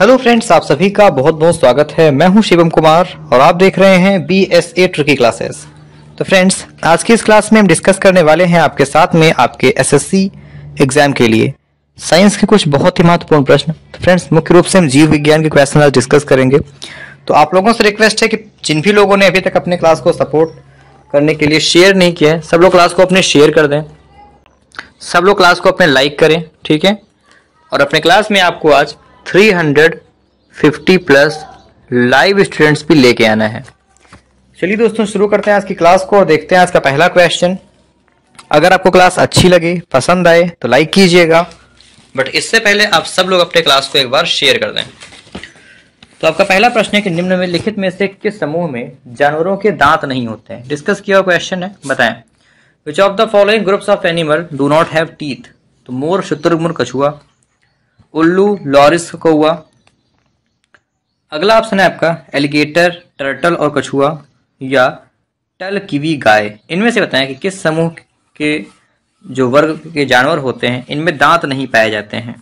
Hello friends आप सभी का बहुत बहुत स्वागत है मैं हूं शिवम कुमार और आप देख रहे हैं B S A tricky classes तो फ्रेंड्स आज की इस क्लास में हम डिस्कस करने वाले हैं आपके साथ में आपके एसएससी एग्जाम के लिए साइंस के कुछ बहुत ही महत्वपूर्ण प्रश्न तो फ्रेंड्स मुख्य रूप से हम जीव विज्ञान के क्वेश्चन आज डिस्कस करेंगे तो आप लोगों से रिक्वेस्ट है कि जिन भी लोगों ने अभी तक अपने क्लास को सपोर्ट करने के लिए शेयर नहीं किया है सब लोग क्लास को अपने शेयर कर दें सब लोग क्लास को अपने लाइक करें ठीक है और अपने क्लास में आपको आज 350 प्लस लाइव स्टूडेंट्स भी लेके आना है चलिए दोस्तों शुरू करते हैं आज की क्लास को और देखते हैं आज का पहला क्वेश्चन अगर आपको क्लास अच्छी लगे पसंद आए तो लाइक कीजिएगा बट इससे पहले आप सब लोग अपने क्लास को एक बार शेयर कर दें तो आपका पहला प्रश्न है कि निम्न में लिखित में से किस समूह में जानवरों के दांत नहीं होते हैं डिस्कस किया हुआ क्वेश्चन है बताएं which of the following groups of animal do not have teeth तो मोर शुतुरमुर्ग कछुआ उल्लू लॉरिस कौआ अगला ऑप्शन है आपका एलिगेटर टर्टल और कछुआ या टल किवी गाय इनमें से बताएं कि किस समूह के जो वर्ग के जानवर होते हैं इनमें दांत नहीं पाए जाते हैं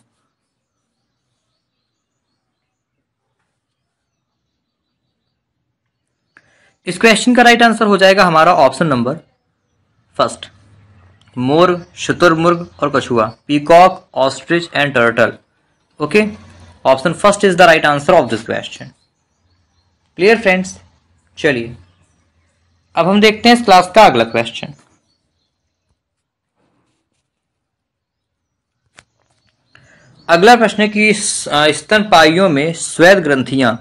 इस क्वेश्चन का राइट आंसर हो जाएगा हमारा ऑप्शन नंबर फर्स्ट मोर शुतुरमुर्ग और कछुआ peacock ostrich and turtle Okay, option first is the right answer of this question clear friends चलिए अब हम देखते हैं इस क्लास का अगला क्वेश्चन अगला प्रश्न है कि स्तनपाइयों में स्वेद ग्रंथियां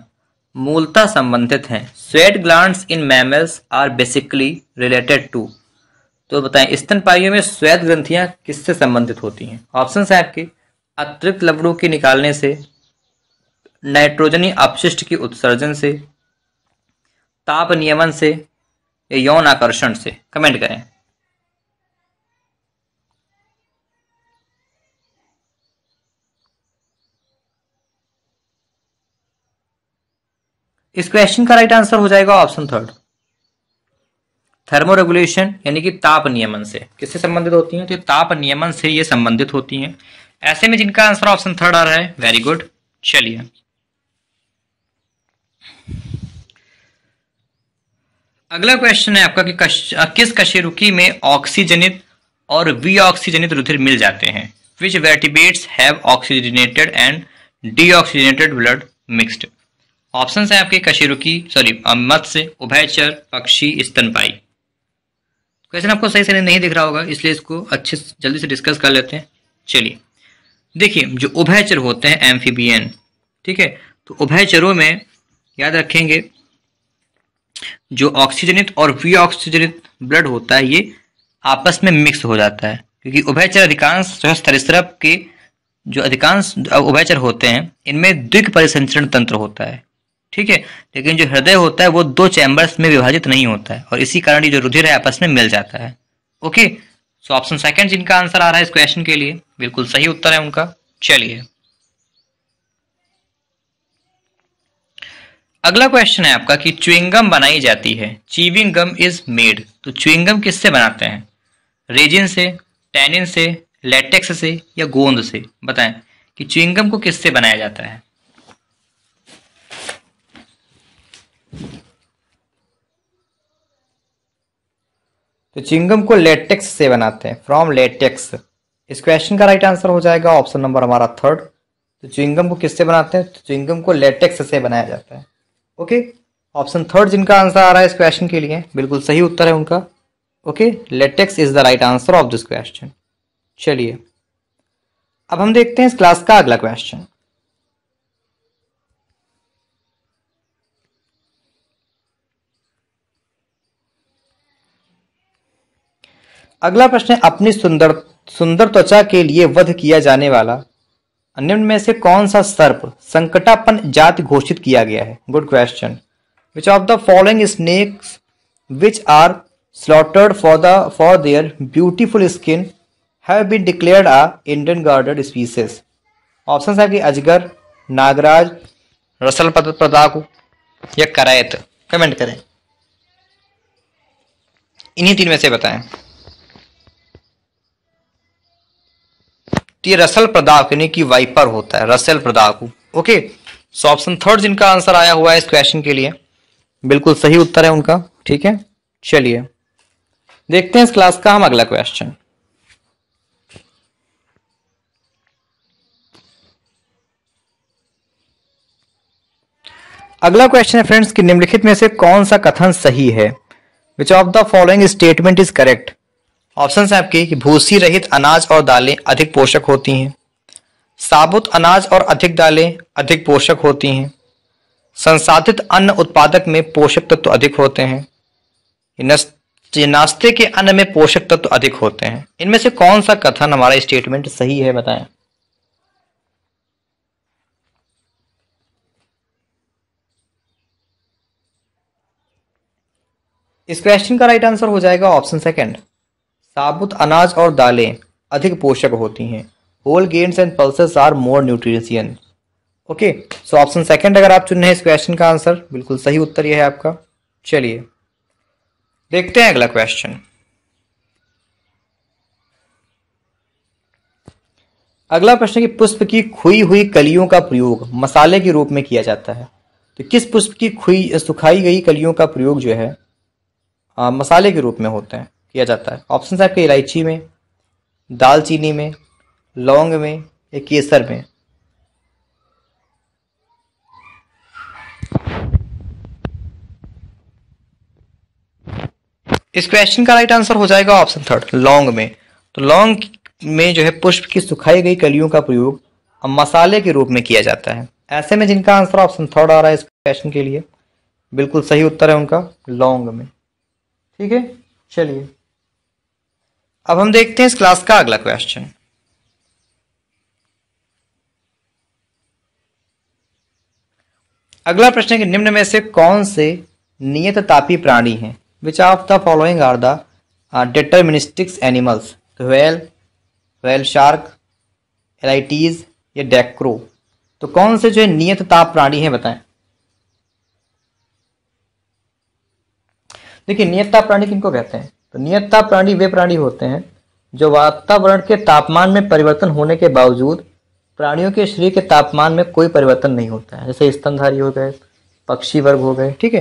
मूलतः संबंधित हैं sweat gland in mammals are basically related to तो बताएं स्तनपाइयों में स्वेद ग्रंथियां किससे संबंधित होती हैं ऑप्शन है आपके अतिरिक्त लवणों के निकालने से नाइट्रोजनी अपशिष्ट की उत्सर्जन से ताप नियमन से यौन आकर्षण से कमेंट करें इस क्वेश्चन का राइट आंसर हो जाएगा ऑप्शन थर्ड थर्मोरेगुलेशन यानी कि ताप नियमन से किससे संबंधित होती हैं तो ताप नियमन से ये संबंधित होती हैं ऐसे में जिनका आंसर ऑप्शन थर्ड आ रहा है वेरी गुड चलिए अगला क्वेश्चन है आपका कि कश, किस कशेरुकी में ऑक्सीजनित और वी ऑक्सीजनित रुधिर मिल जाते हैं which vertebrates have oxygenated and deoxygenated blood option है आपके कशेरुकी सॉरी मत्स्य उभयचर पक्षी स्तनपाई क्वेश्चन आपको सही से नहीं दिख रहा होगा इसलिए इसको अच्छे से जल्दी से डिस्कस कर लेते हैं चलिए देखिए जो उभयचर होते हैं एम्फीबियन ठीक है तो उभयचरों में याद रखेंगे जो ऑक्सीजनित और वी ऑक्सीजनित ब्लड होता है ये आपस में मिक्स हो जाता है क्योंकि उभयचर अधिकांश जो है के जो अधिकांश उभयचर होते हैं इनमें द्विग परिसंचरण तंत्र होता है ठीक है लेकिन जो हृदय होता है वो दो चैम्बर्स में विभाजित नहीं होता है और इसी कारण ये जो रुधिर है आपस में मिल जाता है ओके सो ऑप्शन सेकंड जिनका आंसर आ रहा है इस क्वेश्चन के लिए बिल्कुल सही उत्तर है उनका चलिए अगला क्वेश्चन है आपका कि च्युइंगम बनाई जाती है चीविंग गम इज मेड तो च्युइंगम किससे बनाते हैं रेजिन से टैनिन से लेटेक्स से या गोंद से बताएं कि च्युइंगम को किससे बनाया जाता है तो चिंगम को लेटेक्स से बनाते हैं फ्रॉम लेटेक्स इस क्वेश्चन का राइट आंसर हो जाएगा ऑप्शन नंबर हमारा थर्ड तो चिंगम को किससे बनाते हैं तो चिंगम को लेटेक्स से बनाया जाता है ओके ऑप्शन थर्ड जिनका आंसर आ रहा है इस क्वेश्चन के लिए बिल्कुल सही उत्तर है उनका okay latex is the right answer of this question चलिए अब हम देखते हैं इस क्लास का अगला क्वेश्चन अगला प्रश्न है अपनी सुंदर सुंदर त्वचा के लिए वध किया जाने वाला निम्न में से कौन सा सर्प संकटापन जात घोषित किया गया है good question which of the following snakes which are slaughtered for the for their beautiful skin have been declared a Indian garden species option है कि अजगर नागराज रसल प्रदाकु या करायत कमेंट करें इन्हीं तीन में से बताएं तो ये रसल प्रदाप यानी कि वाइपर होता है रसल प्रदाकू ओके सो ऑप्शन थर्ड जिनका आंसर आया हुआ है इस क्वेश्चन के लिए बिल्कुल सही उत्तर है उनका ठीक है चलिए देखते हैं इस क्लास का हम अगला क्वेश्चन अगला क्वेश्चन है फ्रेंड्स कि निम्नलिखित में से कौन सा कथन सही है which of the following statement is correct option है आपके कि भूसी रहित अनाज और दालें अधिक पोषक होती हैं साबुत अनाज और अधिक दालें अधिक पोषक होती हैं संसाधित अन्न उत्पादक में पोषक तत्व तो अधिक होते हैं नाश्ते के अन्न में पोषक तत्व तो अधिक होते हैं इनमें से कौन सा कथन हमारा स्टेटमेंट सही है बताएं इस क्वेश्चन का राइट आंसर हो जाएगा ऑप्शन सेकंड साबुत अनाज और दालें अधिक पोषक होती हैं whole grains and pulses are more nutrition okay so option second अगर आप चुन रहे हैं इस क्वेश्चन का आंसर बिल्कुल सही उत्तर यह है आपका चलिए देखते हैं अगला क्वेश्चन अगला प्रश्न है कि पुष्प की खुई हुई कलियों का प्रयोग मसाले के रूप में किया जाता है तो किस पुष्प की खुई सुखाई गई कलियों का प्रयोग जो है आ, मसाले के रूप में होते हैं किया जाता है ऑप्शन है आपके इलायची में दालचीनी में लौंग में या केसर में इस क्वेश्चन का राइट आंसर हो जाएगा ऑप्शन थर्ड लौंग में तो लौंग में जो है पुष्प की सुखाई गई कलियों का प्रयोग मसाले के रूप में किया जाता है ऐसे में जिनका आंसर ऑप्शन थर्ड आ रहा है इस क्वेश्चन के लिए बिल्कुल सही उत्तर है उनका लौंग में ठीक है चलिए अब हम देखते हैं इस क्लास का अगला क्वेश्चन अगला प्रश्न है कि निम्न में से कौन से नियत तापी प्राणी हैं which of the following are the deterministics animals well whale shark एलाइटीज या डेक्रो तो कौन से जो है नियत ताप प्राणी हैं बताएं देखिए नियत ताप प्राणी किनको कहते हैं तो नियतता प्राणी वे प्राणी होते हैं जो वातावरण के तापमान में परिवर्तन होने के बावजूद प्राणियों के शरीर के तापमान में कोई परिवर्तन नहीं होता है जैसे स्तनधारी हो गए पक्षी वर्ग हो गए ठीक है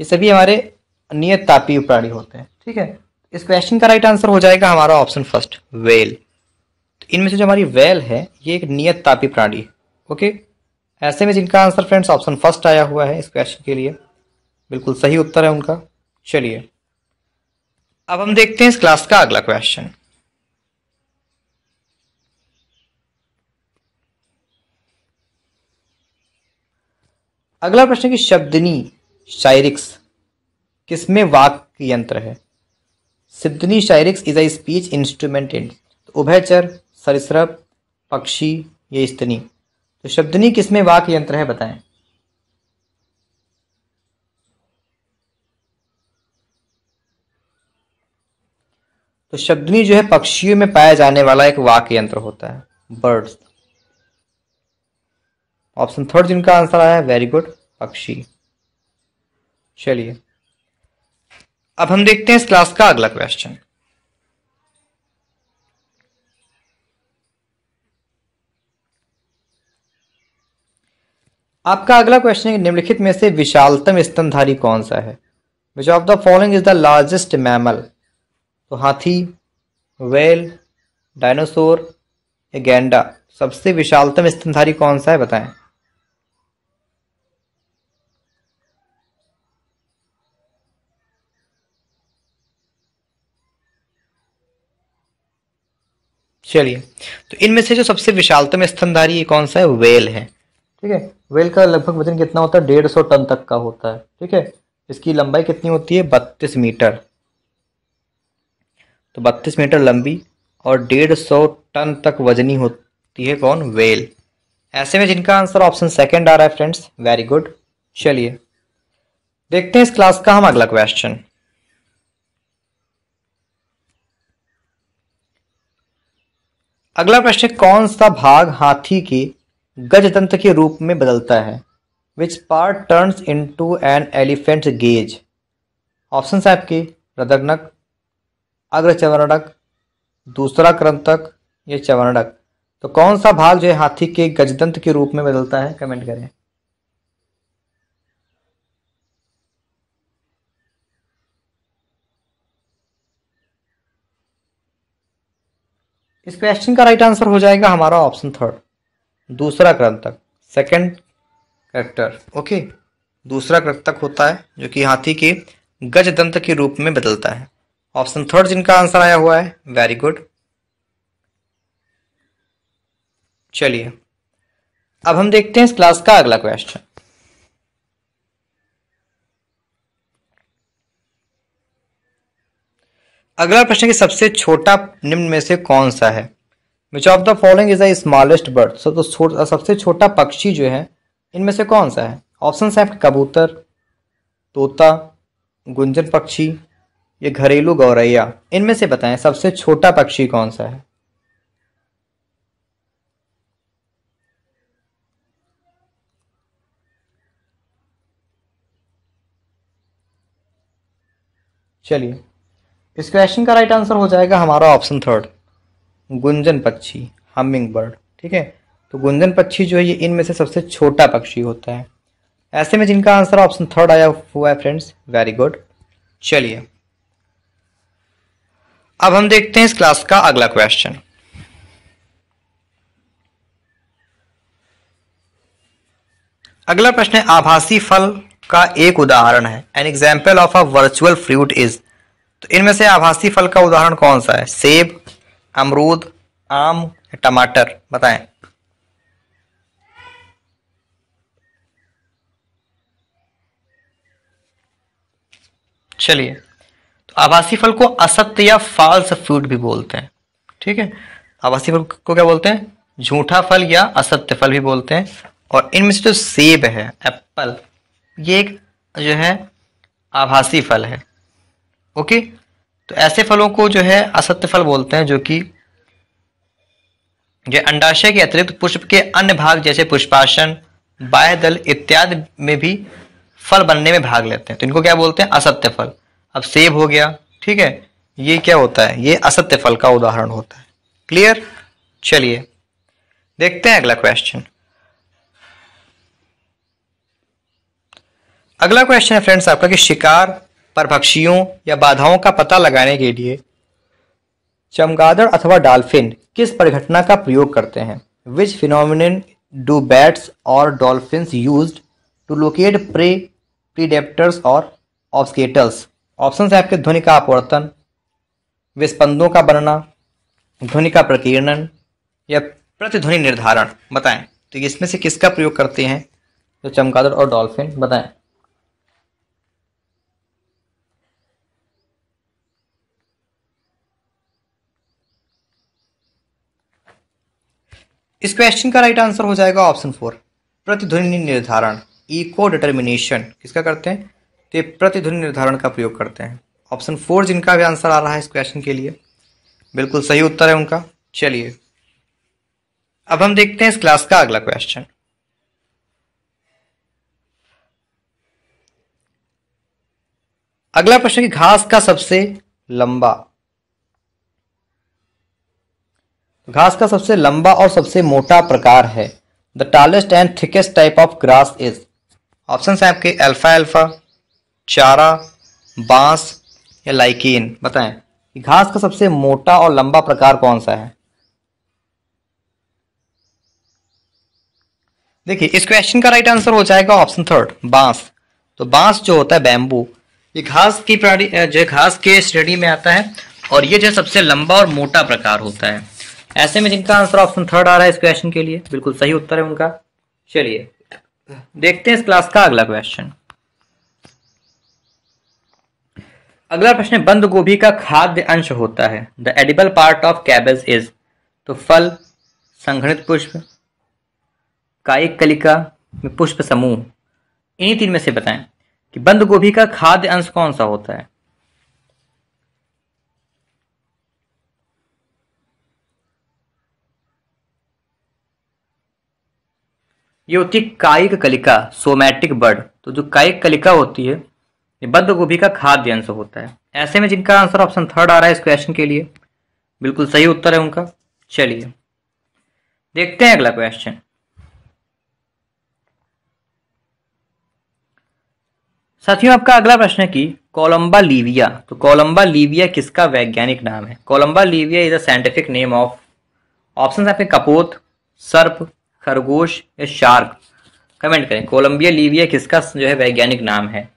ये सभी हमारे नियत तापीय प्राणी होते हैं ठीक है इस क्वेश्चन का राइट आंसर हो जाएगा हमारा ऑप्शन फर्स्ट वेल तो इनमें से जो हमारी वेल है ये एक नियत तापी प्राणी ओके ऐसे में जिनका आंसर फ्रेंड्स ऑप्शन फर्स्ट आया हुआ है इस क्वेश्चन के लिए बिल्कुल सही उत्तर है उनका चलिए अब हम देखते हैं इस क्लास का अगला क्वेश्चन अगला प्रश्न की शब्दनी शायरिक्स किसमें वाक यंत्र है सिद्धनी शायरिक्स is a speech instrument in तो उभयचर सरिसप पक्षी ये स्तनी तो शब्दनी किसमें वाक्य यंत्र है बताएं तो शब्दनी जो है पक्षियों में पाया जाने वाला एक वाक्य यंत्र होता है बर्ड्स ऑप्शन थर्ड जिनका आंसर आया वेरी गुड पक्षी चलिए अब हम देखते हैं इस क्लास का अगला क्वेश्चन आपका अगला क्वेश्चन है निम्नलिखित में से विशालतम स्तनधारी कौन सा है which of the following is the largest mammal तो हाथी वेल डायनासोर या गेंडा सबसे विशालतम स्तनधारी कौन सा है बताएं चलिए तो इनमें से जो सबसे विशालतम स्तनधारी कौन सा है वेल है ठीक है वेल का लगभग वजन कितना होता है डेढ़ सौ टन तक का होता है ठीक है इसकी लंबाई कितनी होती है बत्तीस मीटर तो बत्तीस मीटर लंबी और डेढ़ सौ टन तक वजनी होती है कौन वेल ऐसे में जिनका आंसर ऑप्शन सेकंड आ रहा है फ्रेंड्स वेरी गुड चलिए देखते हैं इस क्लास का हम अगला क्वेश्चन अगला प्रश्न कौन सा भाग हाथी के गजतंत्र के रूप में बदलता है which part turns into an elephant गेज ऑप्शन आपके रदग्नक अग्र चवर्णक दूसरा क्रंतक या चवर्णक तो कौन सा भाग जो है हाथी के गजदंत के रूप में बदलता है कमेंट करें इस क्वेश्चन का राइट आंसर हो जाएगा हमारा ऑप्शन थर्ड दूसरा क्रंतक सेकंड करेक्टर ओके दूसरा क्रंतक होता है जो कि हाथी के गजदंत के रूप में बदलता है ऑप्शन थर्ड जिनका आंसर आया हुआ है वेरी गुड चलिए अब हम देखते हैं इस क्लास का अगला क्वेश्चन अगला प्रश्न की सबसे छोटा निम्न में से कौन सा है which of the following is the smallest bird so तो सबसे छोटा पक्षी जो है इनमें से कौन सा है ऑप्शन है कबूतर तोता गुंजन पक्षी ये घरेलू गौरैया इनमें से बताएं सबसे छोटा पक्षी कौन सा है चलिए इस क्वेश्चन का राइट आंसर हो जाएगा हमारा ऑप्शन थर्ड गुंजन पक्षी हमिंग बर्ड ठीक है तो गुंजन पक्षी जो है ये इनमें से सबसे छोटा पक्षी होता है ऐसे में जिनका आंसर ऑप्शन थर्ड आया हुआ है फ्रेंड्स वेरी गुड चलिए अब हम देखते हैं इस क्लास का अगला क्वेश्चन अगला प्रश्न है आभासी फल का एक उदाहरण है an example of a virtual fruit is तो इनमें से आभासी फल का उदाहरण कौन सा है सेब अमरूद आम टमाटर बताएं चलिए तो आभासी फल को असत्य या फाल्स फ्रूट भी बोलते हैं ठीक है आभासी फल को क्या बोलते हैं झूठा फल या असत्य फल भी बोलते हैं और इनमें से जो सेब है एप्पल ये एक जो है आभासी फल है ओके तो ऐसे फलों को जो है असत्य फल बोलते हैं जो कि जो अंडाशय के अतिरिक्त पुष्प के अन्य भाग जैसे पुष्पासन बाह्य दल इत्यादि में भी फल बनने में भाग लेते हैं तो इनको क्या बोलते हैं असत्य फल अब सेब हो गया ठीक है ये क्या होता है ये असत्य फल का उदाहरण होता है क्लियर चलिए देखते हैं अगला क्वेश्चन अगला क्वेश्चन है फ्रेंड्स आपका कि शिकार पर भक्षियों या बाधाओं का पता लगाने के लिए चमगादड़ अथवा डॉल्फिन किस परिघटना का प्रयोग करते हैं विच फिनोमिन डू बैट्स और dolphin use to locate prey predators और ऑब्सकेटल्स ऑप्शन है आपके ध्वनि का अपवर्तन विस्पंदों का बनना ध्वनि का प्रकीर्णन या प्रतिध्वनि निर्धारण बताएं तो इसमें से किसका प्रयोग करते हैं तो चमगादड़ और डॉल्फिन बताएं इस क्वेश्चन का राइट आंसर हो जाएगा ऑप्शन फोर प्रतिध्वनि निर्धारण इको डिटर्मिनेशन किसका करते हैं तो ये प्रतिध्वनि निर्धारण का प्रयोग करते हैं ऑप्शन फोर जिनका भी आंसर आ रहा है इस क्वेश्चन के लिए बिल्कुल सही उत्तर है उनका चलिए अब हम देखते हैं इस क्लास का अगला क्वेश्चन अगला प्रश्न की घास का सबसे लंबा घास का सबसे लंबा और सबसे मोटा प्रकार है the tallest and thickest type of grass is option है आपके अल्फा अल्फा चारा बांस या लाइकेन बताएं घास का सबसे मोटा और लंबा प्रकार कौन सा है देखिए इस क्वेश्चन का राइट आंसर हो जाएगा ऑप्शन थर्ड बांस तो बांस जो होता है बैम्बू ये घास की प्राणी जो घास के श्रेणी में आता है और ये जो सबसे लंबा और मोटा प्रकार होता है ऐसे में जिनका आंसर ऑप्शन थर्ड आ रहा है इस क्वेश्चन के लिए बिल्कुल सही उत्तर है उनका चलिए देखते हैं इस क्लास का अगला क्वेश्चन अगला प्रश्न बंद गोभी का खाद्य अंश होता है the edible part of cabbage is तो फल संघनित पुष्प कायिक कलिका में पुष्प समूह इन्हीं तीन में से बताएं कि बंद गोभी का खाद्य अंश कौन सा होता है ये होती है कायिक कलिका सोमैटिक बर्ड तो जो कायिक कलिका होती है ये बद्ध गोभी का खाद्य अंश होता है ऐसे में जिनका आंसर ऑप्शन थर्ड आ रहा है इस क्वेश्चन के लिए बिल्कुल सही उत्तर है उनका चलिए देखते हैं अगला क्वेश्चन साथियों आपका अगला प्रश्न है कि कोलंबा लीविया तो कोलंबा लीविया किसका वैज्ञानिक नाम है Columba livia is a scientific name of option आपके कपोत सर्प खरगोश या शार्क कमेंट करें कोलम्बिया लीविया किसका जो है वैज्ञानिक नाम है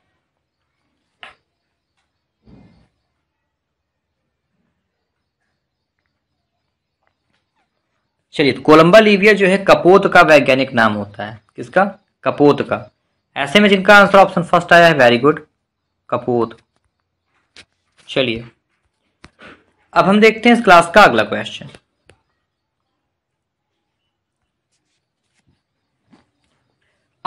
चलिए तो कोलम्बा लीविया जो है कपोत का वैज्ञानिक नाम होता है किसका कपोत का ऐसे में जिनका आंसर ऑप्शन फर्स्ट आया है वेरी गुड कपोत चलिए अब हम देखते हैं इस क्लास का अगला क्वेश्चन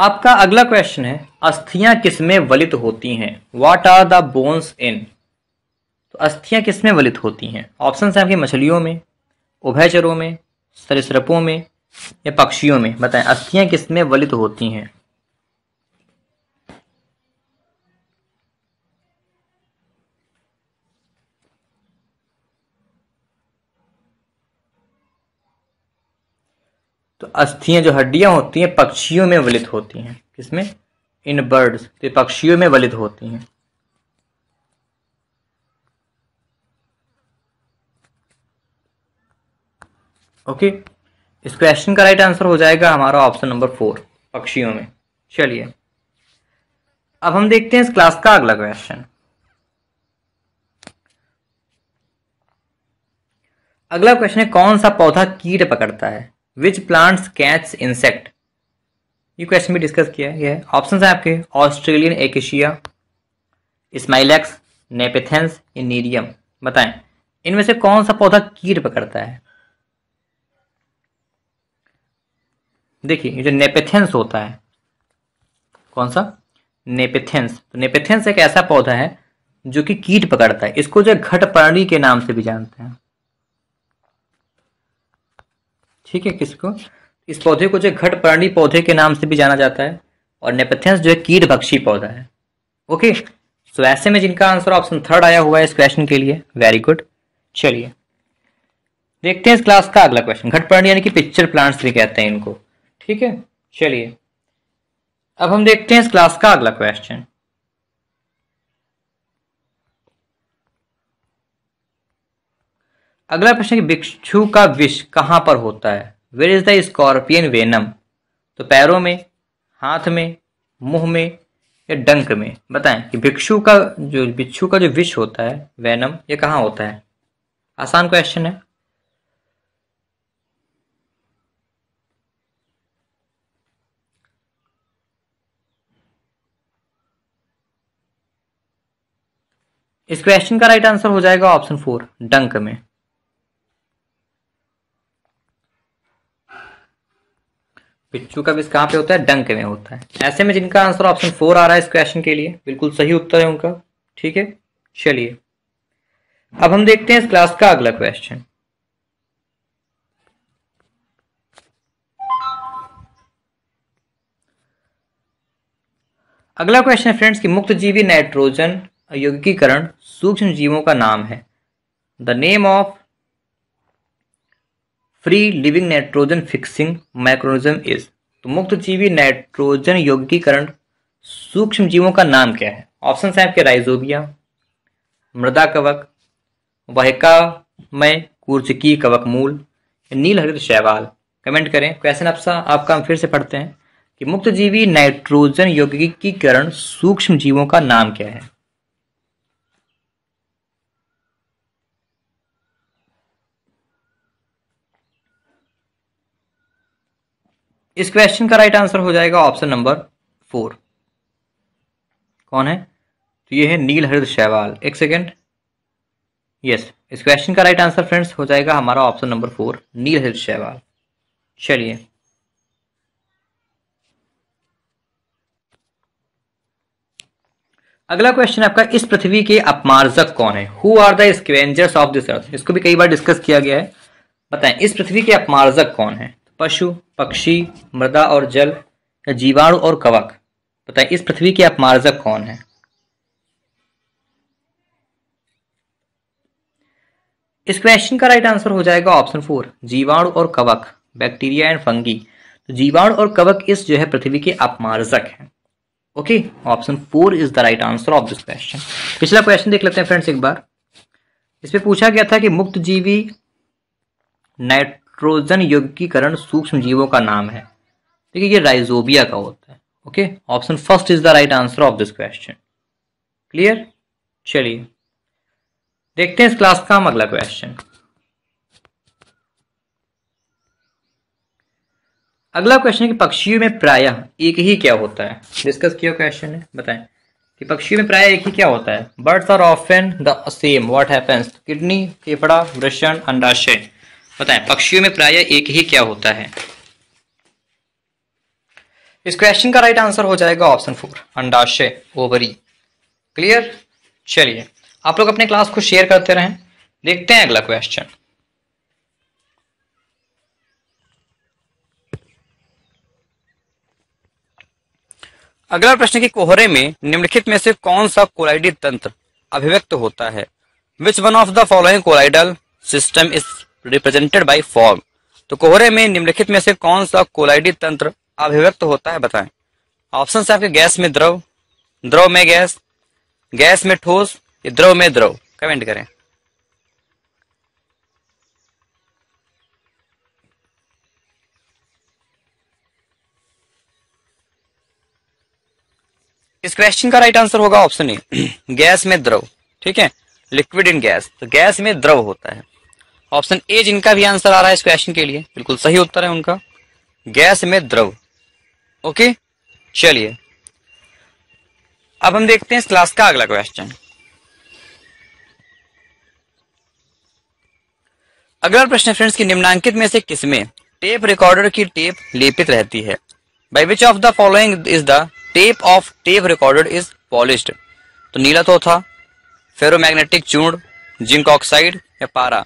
आपका अगला क्वेश्चन है अस्थियां किसमें वलित होती हैं what are the bones in तो अस्थियां किसमें वलित होती हैं ऑप्शन है आपके मछलियों में उभयचरों में सरिसृपों में या पक्षियों में बताएं अस्थियां किसमें वलित होती हैं तो अस्थियां जो हड्डियां होती हैं पक्षियों में वलित होती हैं किसमें इन बर्ड्स तो पक्षियों में वलित होती हैं ओके इस क्वेश्चन का राइट आंसर हो जाएगा हमारा ऑप्शन नंबर फोर पक्षियों में चलिए अब हम देखते हैं इस क्लास का अगला क्वेश्चन अगला क्वेश्चन है कौन सा पौधा कीट पकड़ता है विच प्लांट्स कैच इंसेक्ट ये क्वेश्चन भी डिस्कस किया गया है ऑप्शन है आपके ऑस्ट्रेलियन एकेशिया स्माइलेक्स नेपेथेंस इनीरियम बताएं इनमें से कौन सा पौधा कीट पकड़ता है देखिए जो नेपेथेंस होता है कौन सा नेपेथेंस तो नेपेथेंस एक ऐसा पौधा है जो कि कीट पकड़ता है इसको जो घटपर्णी के नाम से भी जानते हैं ठीक है किसको इस पौधे को जो घटपर्णी पौधे के नाम से भी जाना जाता है और नेपेथेंस जो है कीट भक्षी पौधा है ओके सो तो ऐसे में जिनका आंसर ऑप्शन थर्ड आया हुआ है इस क्वेश्चन के लिए वेरी गुड चलिए देखते हैं इस क्लास का अगला क्वेश्चन घटपर्णी यानी कि पिक्चर प्लांट्स भी कहते हैं इनको ठीक है चलिए अब हम देखते हैं इस क्लास का अगला क्वेश्चन अगला प्रश्न भिक्षु का विष कहां पर होता है where is the scorpion venom तो पैरों में हाथ में मुंह में या डंक में बताएं कि भिक्षु का जो भिक्षु का जो विष होता है वेनम ये कहाँ होता है आसान क्वेश्चन है इस क्वेश्चन का राइट आंसर हो जाएगा ऑप्शन फोर डंक में पिच्चू का विष कहां पे होता है डंक में होता है ऐसे में जिनका आंसर ऑप्शन फोर आ रहा है इस क्वेश्चन के लिए बिल्कुल सही उत्तर है उनका ठीक है चलिए अब हम देखते हैं इस क्लास का अगला क्वेश्चन अगला क्वेश्चन है फ्रेंड्स कि मुक्त जीवी नाइट्रोजन यौगिकीकरण सूक्ष्म जीवों का नाम है the name of free living nitrogen fixing microorganism is तो मुक्त जीवी नाइट्रोजन यौगिकीकरण सूक्ष्म जीवों का नाम क्या है ऑप्शन है आपके राइजोबिया मृदा कवक वहका मय कुर्चकी कवक मूल नील हरित शैवाल कमेंट करें क्वेश्चन आपसा आपका हम फिर से पढ़ते हैं कि मुक्त जीवी नाइट्रोजन यौगिकीकरण सूक्ष्म जीवों का नाम क्या है इस क्वेश्चन का राइट आंसर हो जाएगा ऑप्शन नंबर फोर कौन है तो ये है नील हरिद शैवाल एक सेकेंड यस इस क्वेश्चन का राइट आंसर फ्रेंड्स हो जाएगा हमारा ऑप्शन नंबर फोर नील हरिद शैवाल चलिए अगला क्वेश्चन आपका इस पृथ्वी के अपमार्जक कौन है who are the scavengers of this earth इसको भी कई बार डिस्कस किया गया है बताएं इस पृथ्वी के अपमार्जक कौन है पशु पक्षी मृदा और जल या जीवाणु और कवक बताए इस पृथ्वी के अपमार्जक कौन है इस क्वेश्चन का राइट आंसर हो जाएगा ऑप्शन फोर जीवाणु और कवक बैक्टीरिया एंड फंगी तो जीवाणु और कवक इस जो है पृथ्वी के अपमार्जक हैं okay option four is the right answer of this question पिछला क्वेश्चन देख लेते हैं फ्रेंड्स एक बार इसमें पूछा गया था कि मुक्त जीवी नाइट नाइट्रोजन योग्यकरण सूक्ष्म जीवों का नाम है ठीक है ये राइजोबिया का होता है okay option first is the right answer of this question clear चलिए देखते हैं इस क्लास का हम अगला क्वेश्चन अगला क्वेश्चन है कि पक्षियों में प्रायः एक ही क्या होता है डिस्कस किया क्वेश्चन है बताएं कि पक्षियों में प्रायः एक ही क्या होता है birds are often the same what happens kidney फेफड़ा वृषण अंडाशय बताएं पक्षियों में प्राय एक ही क्या होता है इस क्वेश्चन का राइट आंसर हो जाएगा ऑप्शन फोर अंडाशय ओवरी क्लियर चलिए आप लोग अपने क्लास को शेयर करते रहें देखते हैं अगला क्वेश्चन अगला प्रश्न की कोहरे में निम्नलिखित में से कौन सा कोलाइडी तंत्र अभिव्यक्त होता है which one of the following colloidal system is represented by form तो कोहरे में निम्नलिखित में से कौन सा कोलाइडी तंत्र अभिव्यक्त होता है बताएं ऑप्शन है आपके गैस में द्रव द्रव में गैस गैस में ठोस द्रव में द्रव कमेंट करें इस क्वेश्चन का राइट आंसर होगा ऑप्शन ए गैस में द्रव ठीक है लिक्विड इन गैस तो गैस में द्रव होता है ऑप्शन ए जिनका भी आंसर आ रहा है इस क्वेश्चन के लिए बिल्कुल सही उत्तर है उनका गैस में द्रव ओके चलिए अब हम देखते हैं इस क्लास का अगला क्वेश्चन अगला प्रश्न फ्रेंड्स की निम्नांकित में से किसमें टेप रिकॉर्डर की टेप लेपित रहती है by which of the following is the tape of tape recorder is polished तो नीला तो था फेरोमैग्नेटिक चूड जिंक ऑक्साइड या पारा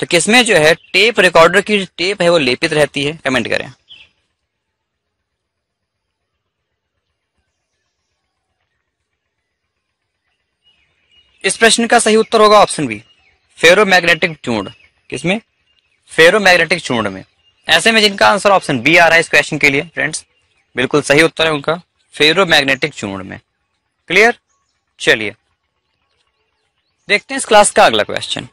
तो किसमें जो है टेप रिकॉर्डर की टेप है वो लेपित रहती है कमेंट करें इस प्रश्न का सही उत्तर होगा ऑप्शन बी फेरोमैग्नेटिक चूर्ण किसमें फेरोमैग्नेटिक चूर्ण में ऐसे में जिनका आंसर ऑप्शन बी आ रहा है इस क्वेश्चन के लिए फ्रेंड्स बिल्कुल सही उत्तर है उनका फेरोमैग्नेटिक चूर्ण में क्लियर चलिए देखते हैं इस क्लास का अगला क्वेश्चन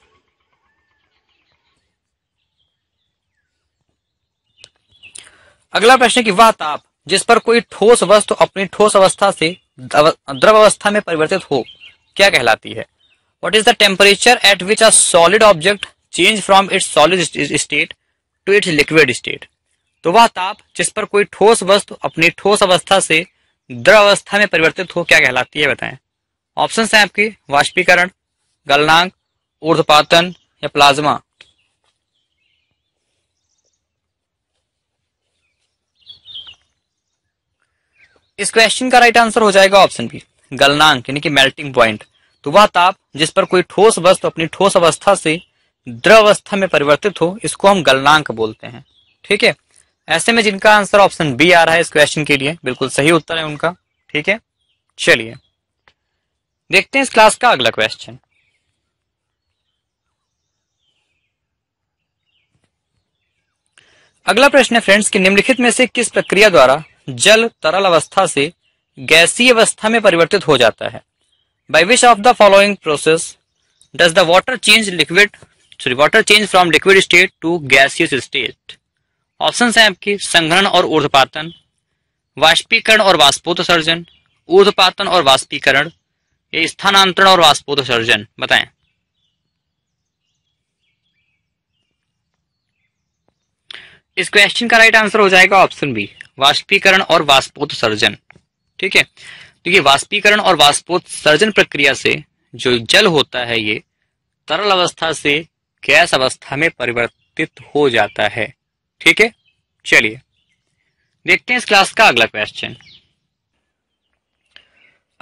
अगला प्रश्न की वह ताप जिस पर कोई ठोस वस्तु अपनी ठोस अवस्था से द्रव अवस्था में परिवर्तित हो क्या कहलाती है what is the temperature at which a solid object change from its solid state to its liquid state तो वह ताप जिस पर कोई ठोस वस्तु अपनी ठोस अवस्था से द्रव अवस्था में परिवर्तित हो क्या कहलाती है बताएं ऑप्शन है आपके वाष्पीकरण गलनांक ऊर्धपातन या प्लाज्मा इस क्वेश्चन का राइट आंसर हो जाएगा ऑप्शन बी गलनांक यानी कि मेल्टिंग प्वाइंट तो वह ताप जिस पर कोई ठोस वस्तु अपनी ठोस अवस्था से द्रव अवस्था में परिवर्तित हो इसको हम गलनांक बोलते हैं ठीक है ऐसे में जिनका आंसर ऑप्शन बी आ रहा है इस क्वेश्चन के लिए बिल्कुल सही उत्तर है उनका ठीक है चलिए देखते हैं इस क्लास का अगला क्वेश्चन अगला प्रश्न है फ्रेंड्स कि निम्नलिखित में से किस प्रक्रिया द्वारा जल तरल अवस्था से गैसीय अवस्था में परिवर्तित हो जाता है by which of the following process does the water change liquid sorry water change from liquid state to gaseous state option है आपके संग्रहण और ऊर्धपातन वाष्पीकरण और वाष्पोत्सर्जन ऊर्धपातन और वाष्पीकरण स्थानांतरण और वाष्पोत्सर्जन बताएं इस क्वेश्चन का राइट आंसर हो जाएगा ऑप्शन बी वाष्पीकरण और वाष्पोत्सर्जन ठीक है तो ये वाष्पीकरण और वाष्पोत्सर्जन प्रक्रिया से जो जल होता है ये तरल अवस्था से गैस अवस्था में परिवर्तित हो जाता है ठीक है चलिए देखते हैं इस क्लास का अगला क्वेश्चन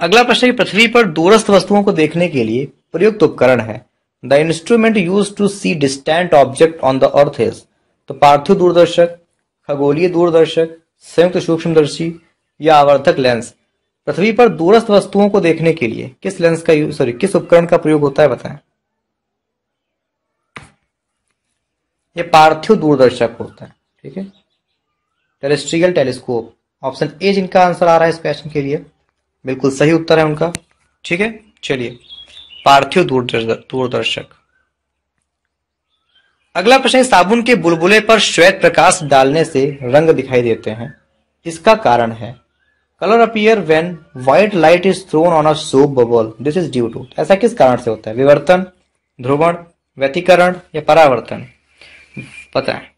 अगला प्रश्न पृथ्वी पर दूरस्थ वस्तुओं को देखने के लिए प्रयुक्त उपकरण है the instrument use to see distant object on the earth is तो पार्थिव दूरदर्शक खगोलीय दूरदर्शक संयुक्त सूक्ष्मदर्शी या आवर्धक लेंस पृथ्वी पर दूरस्थ वस्तुओं को देखने के लिए किस लेंस का सॉरी किस उपकरण का प्रयोग होता है बताएं ये पार्थिव दूरदर्शक होता है ठीक है टेरेस्ट्रियल टेलीस्कोप ऑप्शन ए जिनका आंसर आ रहा है इस क्वेश्चन के लिए बिल्कुल सही उत्तर है उनका ठीक है चलिए पार्थिव दूरदर्शक अगला प्रश्न साबुन के बुलबुले पर श्वेत प्रकाश डालने से रंग दिखाई देते हैं इसका कारण है colour appear when white light is thrown on a soap bubble this is due to ऐसा किस कारण से होता है विवर्तन ध्रुवण व्यतिकरण या परावर्तन पता है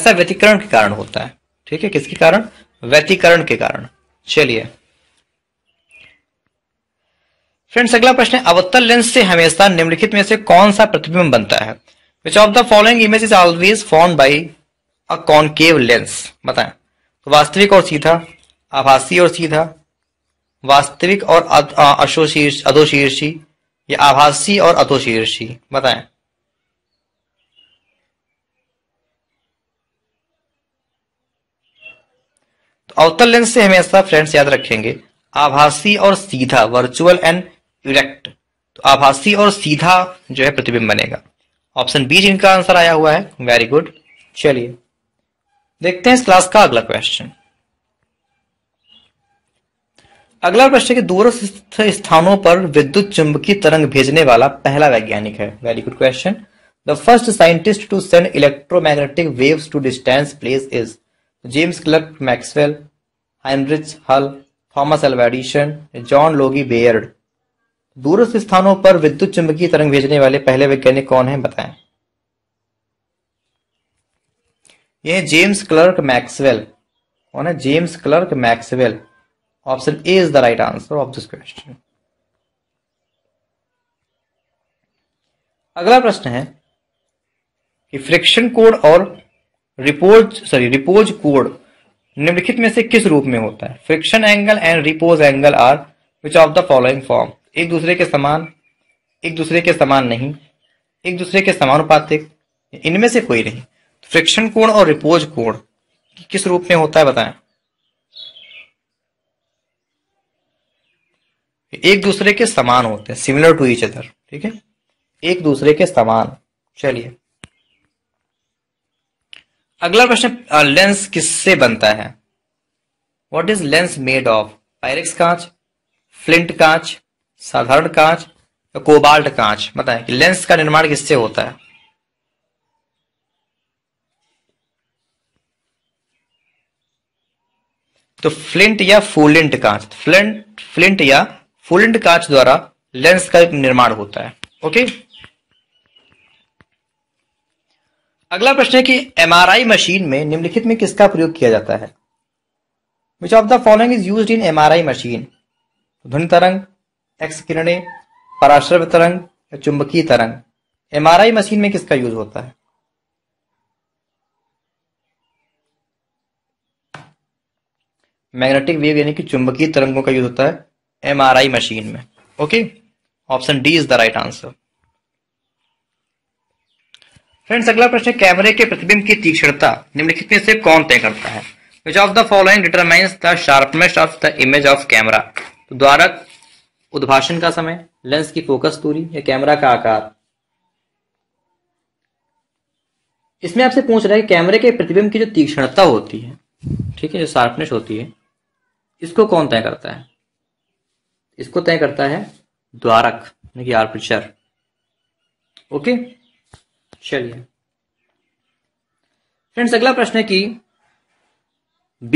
ऐसा व्यतिकरण के कारण होता है ठीक है किसके कारण व्यतिकरण के कारण चलिए फ्रेंड्स अगला प्रश्न है अवतल लेंस से हमेशा निम्नलिखित में से कौन सा प्रतिबिंब बनता है which of the following image is always form by a concave lens बताए तो वास्तविक और सीधा आभासी और सीधा वास्तविक और अशोशीर्ष अधोशीर्षी या आभासी और अधोशीर्षी बताएं तो अवतल लेंस से हमेशा फ्रेंड्स याद रखेंगे आभासी और सीधा वर्चुअल एंड इरेक्ट तो आभासी और सीधा जो है प्रतिबिंब बनेगा ऑप्शन बी जिनका आंसर आया हुआ है वेरी गुड चलिए देखते हैं इस क्लास का अगला क्वेश्चन अगला प्रश्न के दूरस्थ स्थानों पर विद्युत चुंबकीय तरंग भेजने वाला पहला वैज्ञानिक है very good question the first scientist to send electromagnetic waves to distance place is James Clerk Maxwell Heinrich हल Thomas Alva Edison John Logie Baird दूरस्थ स्थानों पर विद्युत चुंबकीय तरंग भेजने वाले पहले वैज्ञानिक कौन हैं बताएं यह जेम्स क्लर्क मैक्सवेल कौन है James Clerk Maxwell option A is the right answer of this question अगला प्रश्न है कि फ्रिक्शन कोड और रिपोज सॉरी रिपोज कोड निम्नलिखित में से किस रूप में होता है friction angle and repose angle are which of the following form एक दूसरे के समान एक दूसरे के समान नहीं एक दूसरे के समानुपातिक इनमें से कोई नहीं फ्रिक्शन कोण और रिपोज कोण किस रूप में होता है बताएं एक दूसरे के समान होते हैं सिमिलर टू ईच अदर ठीक है एक दूसरे के समान चलिए अगला प्रश्न लेंस किससे बनता है what is lens made of pyrex कांच फ्लिंट कांच साधारण कांच या कोबाल्ट कांच बताएं कि लेंस का निर्माण किससे होता है तो फ्लिंट या फूलिंट कांच फ्लिंट फ्लिंट या फूलेंट कांच द्वारा लेंस का निर्माण होता है ओके अगला प्रश्न है कि एमआरआई मशीन में निम्नलिखित में किसका प्रयोग किया जाता है which of the following is use in MRI machine ध्वनि तरंग एक्स किरणें पराश्रव तरंग चुंबकीय तरंग एमआरआई मशीन में किसका यूज होता है मैग्नेटिक वेव यानी कि चुंबकीय तरंगों का यूज होता है एमआरआई मशीन में okay option D is the right answer friends अगला प्रश्न कैमरे के प्रतिबिंब की तीक्ष्णता निम्नलिखित में से कौन तय करता है which of the following determines the sharpness of the image of camera द्वारक उद्भाषण का समय लेंस की फोकस दूरी या कैमरा का आकार इसमें आपसे पूछ रहा है कैमरे के प्रतिबिंब की जो तीक्ष्णता होती है ठीक है जो शार्पनेस होती है इसको कौन तय करता है इसको तय करता है द्वारक यानी आर्पिचर ओके चलिए फ्रेंड्स अगला प्रश्न है कि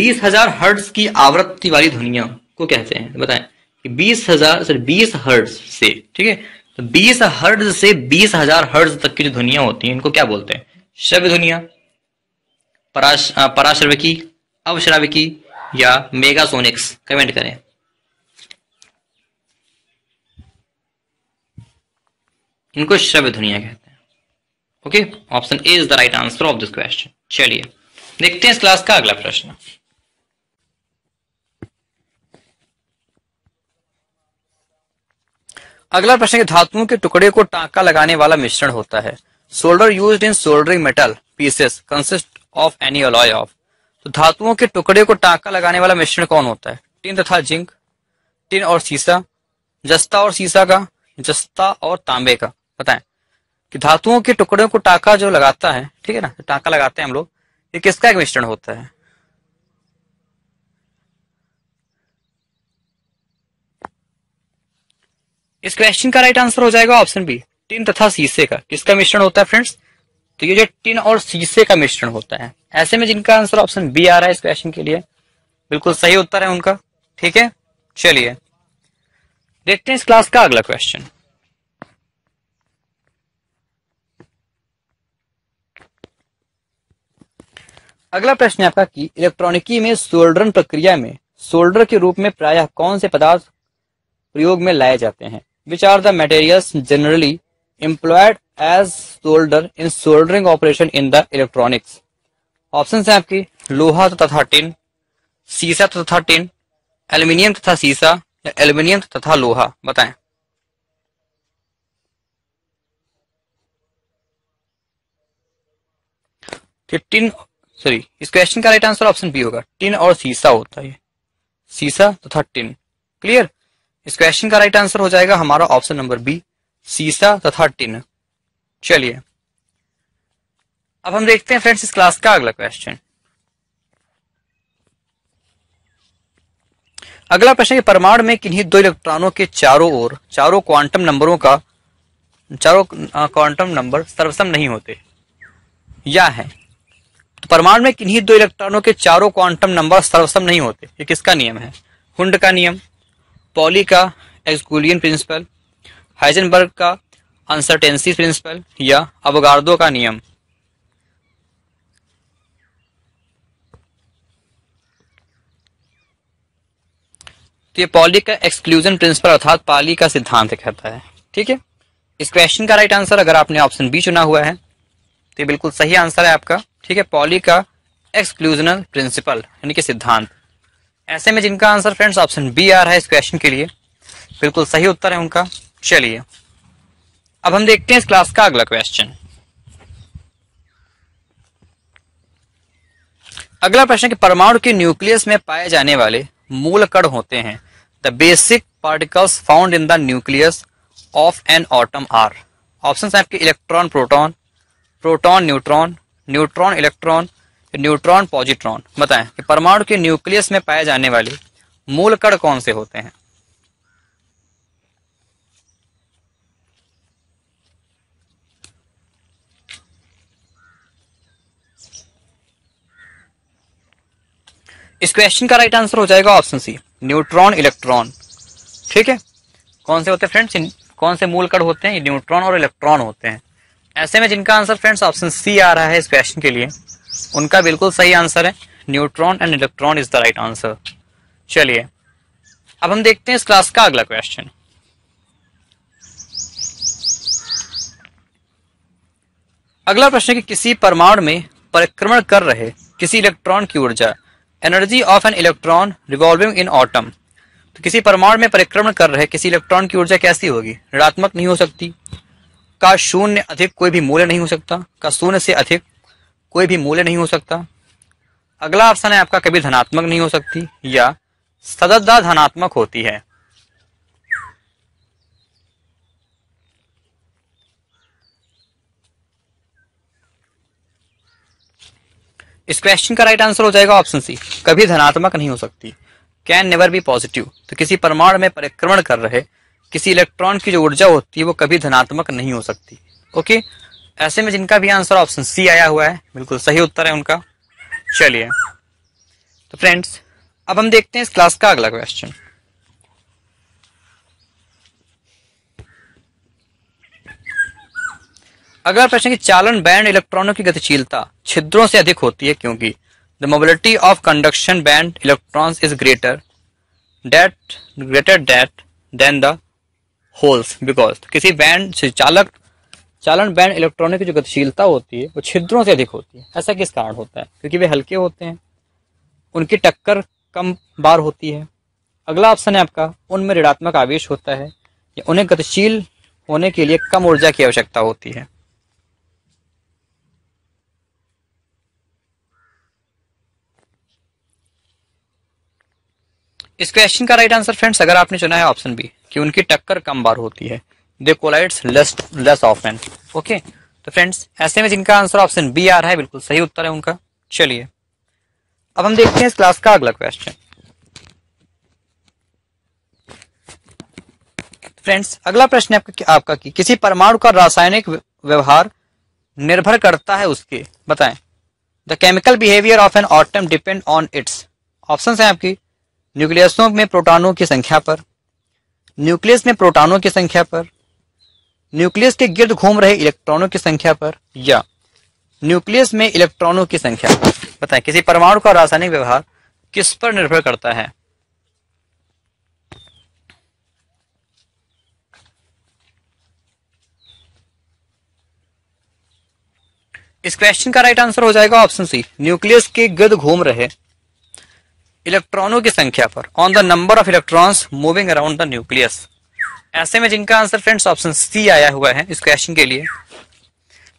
बीस हजार हर्ट्स की आवृत्ति वाली ध्वनिया को कहते हैं बताएं बीस हजार सॉरी बीस हर्ड से ठीक है तो बीस हर्ड से बीस हजार हर्ड तक की जो ध्वनिया होती हैं इनको क्या बोलते हैं शब्द ध्वनिया पराश्रविकी अवश्राविकी या मेगासोनिक्स कमेंट करें इनको शव ध्वनिया कहते हैं okay option A is the right answer of this question चलिए देखते हैं इस क्लास का अगला प्रश्न अगला प्रश्न है धातुओं के टुकड़े को टांका लगाने वाला मिश्रण होता है solder use in soldering metal pieces consist of any alloy of तो धातुओं के टुकड़े को टांका लगाने वाला मिश्रण कौन होता है टिन तथा जिंक टिन और सीसा जस्ता और सीसा का जस्ता और तांबे का बताएं कि धातुओं के टुकड़ों को टाका जो लगाता है ठीक है ना टाका लगाते हैं हम लोग ये किसका एक मिश्रण होता है इस क्वेश्चन का राइट आंसर हो जाएगा ऑप्शन बी टिन तथा शीशे का किसका मिश्रण होता है फ्रेंड्स तो ये जो टिन और शीशे का मिश्रण होता है ऐसे में जिनका आंसर ऑप्शन बी आ रहा है इस क्वेश्चन के लिए बिल्कुल सही उत्तर है उनका ठीक है चलिए देखते हैं इस क्लास का अगला क्वेश्चन अगला प्रश्न आपका कि इलेक्ट्रॉनिकी में सोल्डरन प्रक्रिया में सोल्डर के रूप में प्रायः कौन से पदार्थ प्रयोग में लाए जाते हैं which are the materials generally employed as solder in soldering operation in the electronics. Option है आपकी लोहा तथा टिन सीसा तथा टिन एल्यूमिनियम तथा सीसा या एल्यूमिनियम तथा लोहा बताए टिन सॉरी इस क्वेश्चन का राइट आंसर ऑप्शन बी होगा टिन और सीसा होता है सीसा तथा टिन क्लियर इस क्वेश्चन का राइट आंसर हो जाएगा हमारा ऑप्शन नंबर बी सीसा तथा टिन चलिए अब हम देखते हैं फ्रेंड्स इस क्लास का अगला क्वेश्चन अगला प्रश्न परमाणु में किन्हीं दो इलेक्ट्रॉनों के चारों ओर चारों क्वांटम नंबरों का चारों क्वांटम नंबर सर्वसम नहीं होते या है तो परमाणु में किन्हीं दो इलेक्ट्रॉनों के चारों क्वांटम नंबर सर्वसम नहीं होते ये किसका नियम है हुंड का नियम पॉली का एक्सकुलियन प्रिंसिपल हाइजनबर्ग का अनसर्टेंसी प्रिंसिपल या अवगार्दो का नियम तो ये पॉली का एक्सक्लूजन प्रिंसिपल अर्थात पाली का सिद्धांत कहता है ठीक है इस क्वेश्चन का राइट आंसर अगर आपने ऑप्शन बी चुना हुआ है तो ये बिल्कुल सही आंसर है आपका ठीक है पॉली का एक्सक्लूजनल प्रिंसिपल यानी कि सिद्धांत ऐसे में जिनका आंसर फ्रेंड्स ऑप्शन बी आ रहा है इस क्वेश्चन के लिए बिल्कुल सही उत्तर है उनका चलिए अब हम देखते हैं इस क्लास का अगला क्वेश्चन अगला प्रश्न कि परमाणु के न्यूक्लियस में पाए जाने वाले मूल कण होते हैं the basic particles found in the nucleus of an atom are option आपके electron proton proton neutron neutron electron neutron positron बताएं कि परमाणु के न्यूक्लियस में पाए जाने वाले मूल कण कौन से होते हैं इस क्वेश्चन का राइट आंसर हो जाएगा ऑप्शन सी न्यूट्रॉन इलेक्ट्रॉन ठीक है कौन से होते हैं फ्रेंड्स कौन से मूल कण होते हैं न्यूट्रॉन और इलेक्ट्रॉन होते हैं ऐसे में जिनका आंसर फ्रेंड्स ऑप्शन सी आ रहा है इस क्वेश्चन के लिए उनका बिल्कुल सही आंसर है neutron and electron is the right answer चलिए अब हम देखते हैं इस क्लास का अगला क्वेश्चन अगला प्रश्न कि किसी परमाणु में परिक्रमण कर रहे किसी इलेक्ट्रॉन की ऊर्जा energy of an electron revolving in atom तो किसी परमाणु में परिक्रमण कर रहे किसी इलेक्ट्रॉन की ऊर्जा कैसी होगी ऋणात्मक नहीं हो सकती का शून्य अधिक कोई भी मूल्य नहीं हो सकता का शून्य से अधिक कोई भी मूल्य नहीं हो सकता अगला ऑप्शन है आपका कभी धनात्मक नहीं हो सकती या सदा धनात्मक होती है इस क्वेश्चन का राइट आंसर हो जाएगा ऑप्शन सी कभी धनात्मक नहीं हो सकती कैन नेवर बी पॉजिटिव तो किसी परमाणु में परिक्रमण कर रहे किसी इलेक्ट्रॉन की जो ऊर्जा होती है वो कभी धनात्मक नहीं हो सकती ओके ऐसे में जिनका भी आंसर ऑप्शन सी आया हुआ है बिल्कुल सही उत्तर है उनका चलिए तो फ्रेंड्स अब हम देखते हैं इस क्लास का अगला क्वेश्चन अगला प्रश्न की चालन बैंड इलेक्ट्रॉनों की गतिशीलता छिद्रों से अधिक होती है क्योंकि the mobility of conduction band electrons is greater that greater that than the holes because किसी बैंड से चालक चालन बैंड इलेक्ट्रॉनों की जो गतिशीलता होती है वो छिद्रों से अधिक होती है ऐसा किस कारण होता है क्योंकि वे हल्के होते हैं उनकी टक्कर कम बार होती है अगला ऑप्शन है आपका उनमें ऋणात्मक आवेश होता है या उन्हें गतिशील होने के लिए कम ऊर्जा की आवश्यकता होती है इस क्वेश्चन का राइट आंसर फ्रेंड्स अगर आपने चुना है ऑप्शन बी कि उनकी टक्कर कम बार होती है they colloids less less often okay तो फ्रेंड्स ऐसे में जिनका आंसर ऑप्शन बी आ रहा है बिल्कुल सही उत्तर है उनका चलिए अब हम देखते हैं इस क्लास का अगला क्वेश्चन फ्रेंड्स अगला प्रश्न आपका आपका कि किसी परमाणु का रासायनिक व्यवहार निर्भर करता है उसके बताएं the chemical behaviour of an atom depend on its option है आपकी न्यूक्लियसों में प्रोटॉनों की संख्या पर न्यूक्लियस में प्रोटॉनों की संख्या पर न्यूक्लियस के गिर्द घूम रहे इलेक्ट्रॉनों की संख्या पर या न्यूक्लियस में इलेक्ट्रॉनों की संख्या पर बताएं किसी परमाणु का रासायनिक व्यवहार किस पर निर्भर करता है इस क्वेश्चन का राइट आंसर हो जाएगा ऑप्शन सी न्यूक्लियस के गिर्द घूम रहे इलेक्ट्रॉनों की संख्या पर on the number of electrons moving around the nucleus ऐसे में जिनका आंसर फ्रेंड्स ऑप्शन सी आया हुआ है इस क्वेश्चन के लिए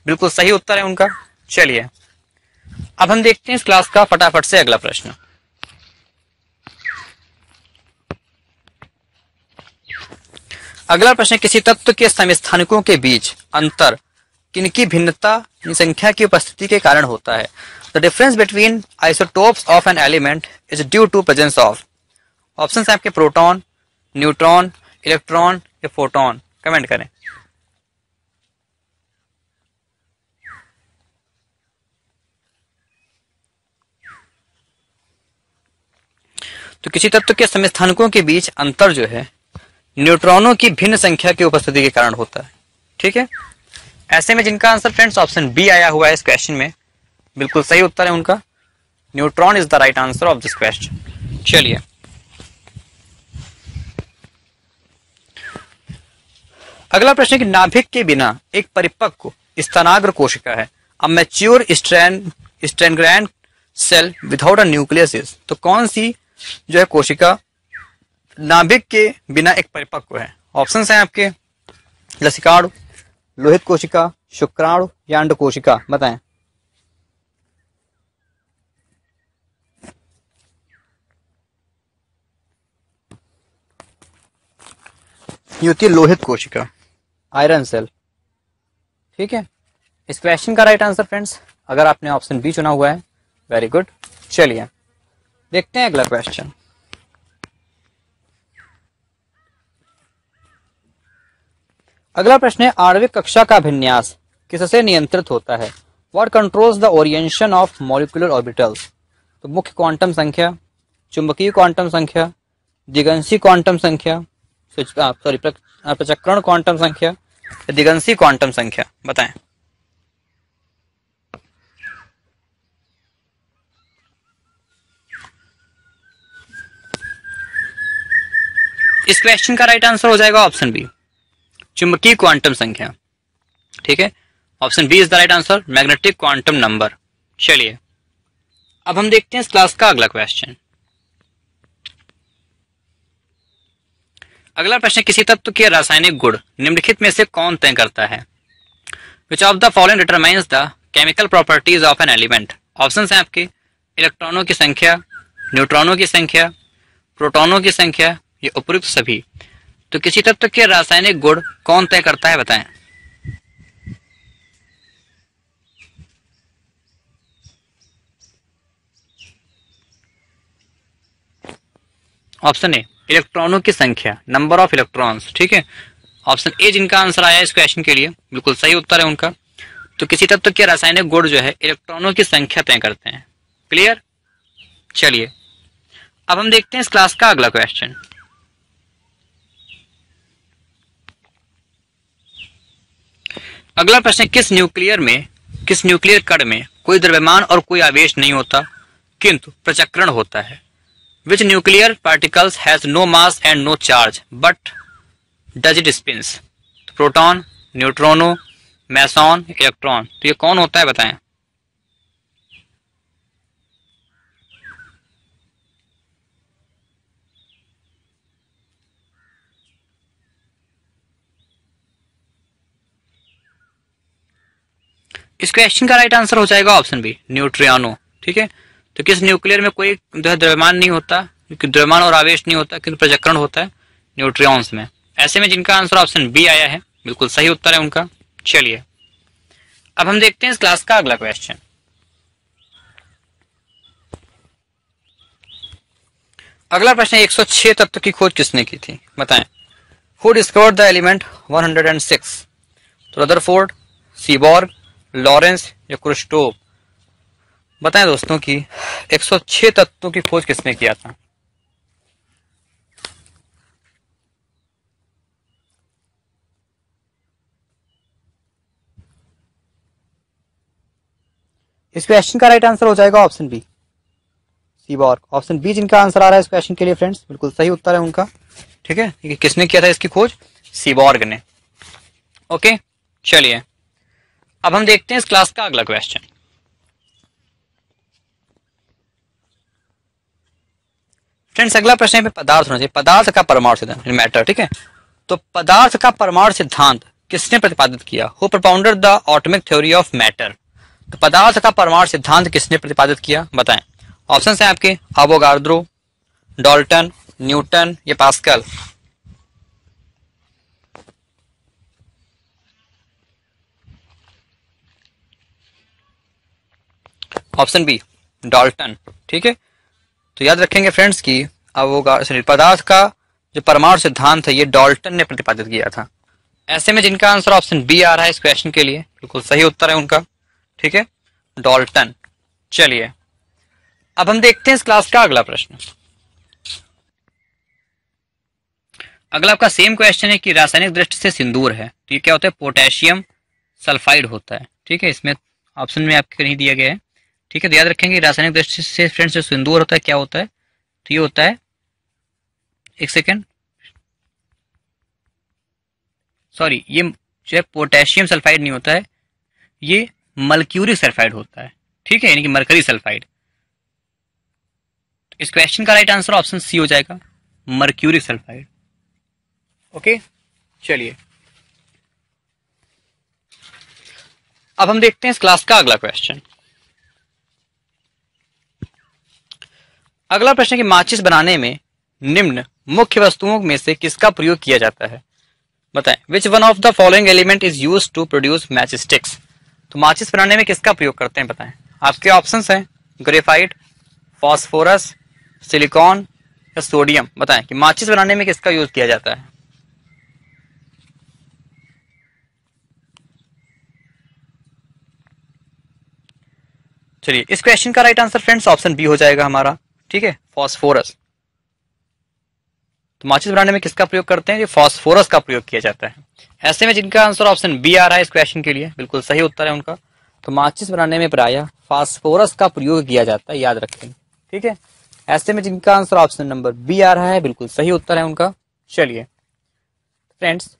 बिल्कुल सही उत्तर है उनका चलिए अब हम देखते हैं इस क्लास का फटाफट से अगला प्रश्न अगला प्रश्न किसी तत्व के समस्थानिकों के बीच अंतर किनकी भिन्नता संख्या की उपस्थिति के कारण होता है the difference between isotopes of an element is due to presence of option है आपके प्रोटॉन न्यूट्रॉन इलेक्ट्रॉन या फोटोन कमेंट करें तो किसी तत्व के समस्थानकों के बीच अंतर जो है न्यूट्रॉनों की भिन्न संख्या की उपस्थिति के कारण होता है ठीक है ऐसे में जिनका आंसर फ्रेंड्स ऑप्शन बी आया हुआ है इस क्वेश्चन में बिल्कुल सही उत्तर है उनका neutron is the right answer of this question चलिए अगला प्रश्न कि नाभिक के बिना एक परिपक्व स्तनाग्र कोशिका है अब mature strand cell without a nucleus is तो कौन सी जो है कोशिका नाभिक के बिना एक परिपक्व है ऑप्शन हैं आपके लसिकाणु लोहित कोशिका शुक्राणु या अंड कोशिका बताएं है लोहित कोशिका आयरन सेल ठीक है इस क्वेश्चन का राइट आंसर फ्रेंड्स अगर आपने ऑप्शन बी चुना हुआ है वेरी गुड चलिए देखते हैं अगला क्वेश्चन अगला प्रश्न है आणविक कक्षा का विन्यास किससे नियंत्रित होता है what controls the orientation of molecular orbitals तो मुख्य क्वांटम संख्या चुंबकीय क्वांटम संख्या दिगंशी क्वांटम संख्या सॉरी प्रचक्रण क्वांटम संख्या दिगंसी क्वांटम संख्या बताएं इस क्वेश्चन का राइट आंसर हो जाएगा ऑप्शन बी चुंबकीय क्वांटम संख्या ठीक है option B is the right answer magnetic quantum number चलिए अब हम देखते हैं इस क्लास का अगला क्वेश्चन अगला प्रश्न किसी तत्व के रासायनिक गुण निम्नलिखित में से कौन तय करता है which of the following determines the chemical properties of an element option हैं आपके इलेक्ट्रॉनों की संख्या न्यूट्रॉनों की संख्या प्रोटॉनों की संख्या ये उपयुक्त सभी तो किसी तत्व के रासायनिक गुण कौन तय करता है बताएं ऑप्शन ए इलेक्ट्रॉनों की संख्या नंबर ऑफ इलेक्ट्रॉन्स ठीक है ऑप्शन ए जिनका आंसर आया इस क्वेश्चन के लिए बिल्कुल सही उत्तर है उनका तो किसी तत्व तो के रासायनिक गुण जो है इलेक्ट्रॉनों की संख्या तय करते हैं क्लियर चलिए अब हम देखते हैं इस क्लास का अगला क्वेश्चन अगला प्रश्न किस न्यूक्लियर में किस न्यूक्लियर कण में कोई द्रव्यमान और कोई आवेश नहीं होता किंतु प्रचक्रण होता है which nuclear particles has no mass and no charge but does it spins proton neutrino meson electron तो ये कौन होता है बताएं इस क्वेश्चन का राइट आंसर हो जाएगा ऑप्शन बी न्यूट्रियानो ठीक है तो किस न्यूक्लियर में कोई जो है द्रव्यमान नहीं होता क्योंकि द्रव्यमान और आवेश नहीं होता किंतु प्रजकरण होता है न्यूट्रियॉन्स में ऐसे में जिनका आंसर ऑप्शन बी आया है बिल्कुल सही उत्तर है उनका चलिए अब हम देखते हैं इस क्लास का अगला क्वेश्चन अगला प्रश्न 106 तत्व की खोज किसने की थी बताएं who discovered the element 106 six Rutherford Seaborg Lawrence या क्रिस्टोप बताएं दोस्तों कि 106 तत्वों की खोज किसने किया था इस क्वेश्चन का राइट आंसर हो जाएगा option B Seaborg option B जिनका आंसर आ रहा है इस क्वेश्चन के लिए फ्रेंड्स बिल्कुल सही उत्तर है उनका ठीक है कि किसने किया था इसकी खोज सीबॉर्ग ने ओके चलिए अब हम देखते हैं इस क्लास का अगला क्वेश्चन फ्रेंड्स अगला प्रश्न है पदार्थ होना चाहिए पदार्थ का परमाणु सिद्धांत मैटर ठीक है तो पदार्थ का परमाणु सिद्धांत किसने प्रतिपादित किया who propounded the atomic theory of matter तो पदार्थ का परमाणु सिद्धांत किसने प्रतिपादित किया बताएं ऑप्शन है आपके अबोगार्द्रो डॉल्टन न्यूटन या पास्कल ऑप्शन बी डॉल्टन ठीक है तो याद रखेंगे फ्रेंड्स की अवोगाड सॉरी पदार्थ का जो परमाणु सिद्धांत है ये डॉल्टन ने प्रतिपादित किया था ऐसे में जिनका आंसर ऑप्शन बी आ रहा है इस क्वेश्चन के लिए बिल्कुल सही उत्तर है उनका ठीक है डॉल्टन चलिए अब हम देखते हैं इस क्लास का अगला प्रश्न अगला आपका सेम क्वेश्चन है कि रासायनिक दृष्टि से सिंदूर है तो ये क्या होता है पोटेशियम सल्फाइड होता है ठीक है इसमें ऑप्शन में आपके नहीं दिया गया है ठीक है तो याद रखेंगे रासायनिक दृष्टि से फ्रेंड्स जो सिंदूर होता है क्या होता है तो ये होता है एक सेकेंड सॉरी ये जो है पोटेशियम सल्फाइड नहीं होता है ये मलक्यूरिक सल्फाइड होता है ठीक है यानी कि मरकरी सल्फाइड इस क्वेश्चन का राइट आंसर ऑप्शन सी हो जाएगा मर्क्यूरिक सल्फाइड ओके चलिए अब हम देखते हैं इस क्लास का अगला क्वेश्चन अगला प्रश्न कि माचिस बनाने में निम्न मुख्य वस्तुओं में से किसका प्रयोग किया जाता है बताएं which one of the following element is use to produce match sticks तो माचिस बनाने में किसका प्रयोग करते हैं बताएं आपके ऑप्शंस हैं ग्रेफाइट फॉस्फोरस सिलिकॉन या सोडियम बताएं कि माचिस बनाने में किसका यूज किया जाता है चलिए इस क्वेश्चन का right answer friends option B हो जाएगा हमारा ठीक है फॉस्फोरस तो माचिस बनाने में किसका प्रयोग करते हैं फॉस्फोरस का प्रयोग किया जाता है ऐसे में जिनका आंसर ऑप्शन बी आ रहा है इस क्वेश्चन के लिए बिल्कुल सही उत्तर है उनका तो माचिस बनाने में प्राय फॉस्फोरस का प्रयोग किया जाता है याद रखें ठीक है ऐसे में जिनका आंसर ऑप्शन नंबर बी आ रहा है बिल्कुल सही उत्तर है उनका चलिए फ्रेंड्स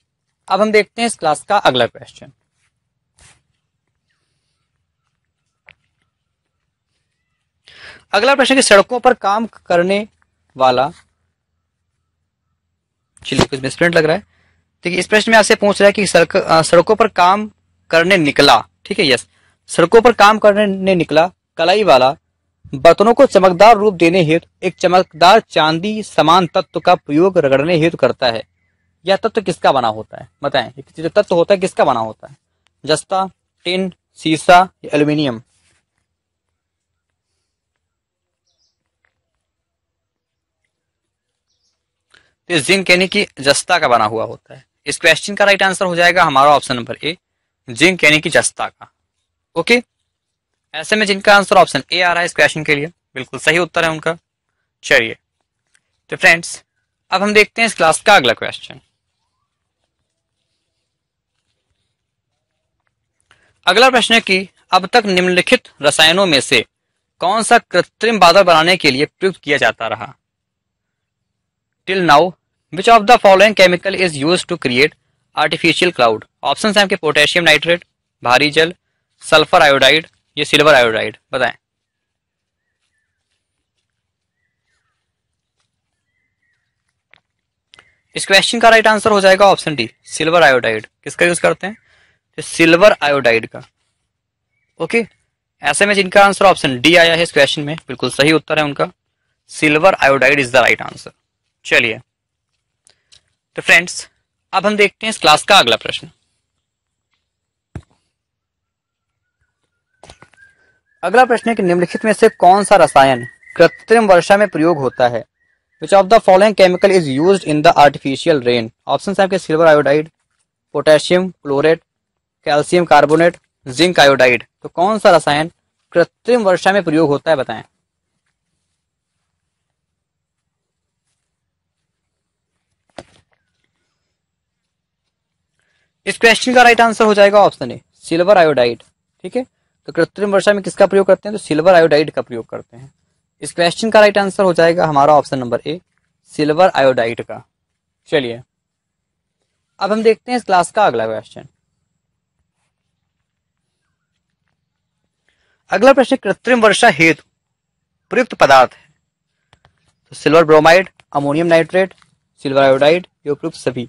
अब हम देखते हैं इस क्लास का अगला क्वेश्चन अगला प्रश्न कि सड़कों पर काम करने वाला चलिए कुछ मिसप्रिंट लग रहा है ठीक है इस प्रश्न में आपसे पूछ रहा है कि सड़क सड़कों पर काम करने निकला ठीक है यस सड़कों पर काम करने निकला कलाई वाला बर्तनों को चमकदार रूप देने हेतु एक चमकदार चांदी समान तत्व का प्रयोग रगड़ने हेतु करता है यह तत्व किसका बना होता है बताएं जो तत्व होता है किसका बना होता है जस्ता टिन सीसा एल्यूमिनियम तो जिंक यानी कि जस्ता का बना हुआ होता है इस क्वेश्चन का राइट आंसर हो जाएगा हमारा ऑप्शन नंबर ए जिंक यानी कि जस्ता का ओके ऐसे में जिनका आंसर ऑप्शन ए आ रहा है इस क्वेश्चन के लिए बिल्कुल सही उत्तर है उनका चलिए तो फ्रेंड्स अब हम देखते हैं इस क्लास का अगला क्वेश्चन अगला प्रश्न है कि अब तक निम्नलिखित रसायनों में से कौन सा कृत्रिम बादल बनाने के लिए प्रयुक्त किया जाता रहा till now which of the following chemical is use to create artificial cloud option है आपके पोटेशियम नाइट्रेट भारी जल सल्फर आयोडाइड या सिल्वर आयोडाइड बताएं इस क्वेश्चन का राइट आंसर हो जाएगा ऑप्शन डी सिल्वर आयोडाइड किसका यूज करते हैं तो सिल्वर आयोडाइड का ओके ऐसे में जिनका आंसर ऑप्शन डी आया है इस क्वेश्चन में बिल्कुल सही उत्तर है उनका silver iodide is the right answer चलिए तो फ्रेंड्स अब हम देखते हैं इस क्लास का अगला प्रश्न अगला प्रश्न है कि निम्नलिखित में से कौन सा रसायन कृत्रिम वर्षा में प्रयोग होता है which of the following chemical is use in the artificial rain option आपके silver iodide potassium chlorate calcium carbonate zinc iodide तो कौन सा रसायन कृत्रिम वर्षा में प्रयोग होता है बताएं इस क्वेश्चन का राइट आंसर हो जाएगा ऑप्शन ए सिल्वर आयोडाइड ठीक है तो कृत्रिम वर्षा में किसका प्रयोग करते हैं तो सिल्वर आयोडाइड का प्रयोग करते हैं इस क्वेश्चन का राइट आंसर हो जाएगा हमारा option number A silver iodide का चलिए अब हम देखते हैं इस क्लास का अगला क्वेश्चन अगला प्रश्न कृत्रिम वर्षा हेतु प्रयुक्त पदार्थ है तो silver bromide ammonium nitrate silver iodide ये उपयुक्त सभी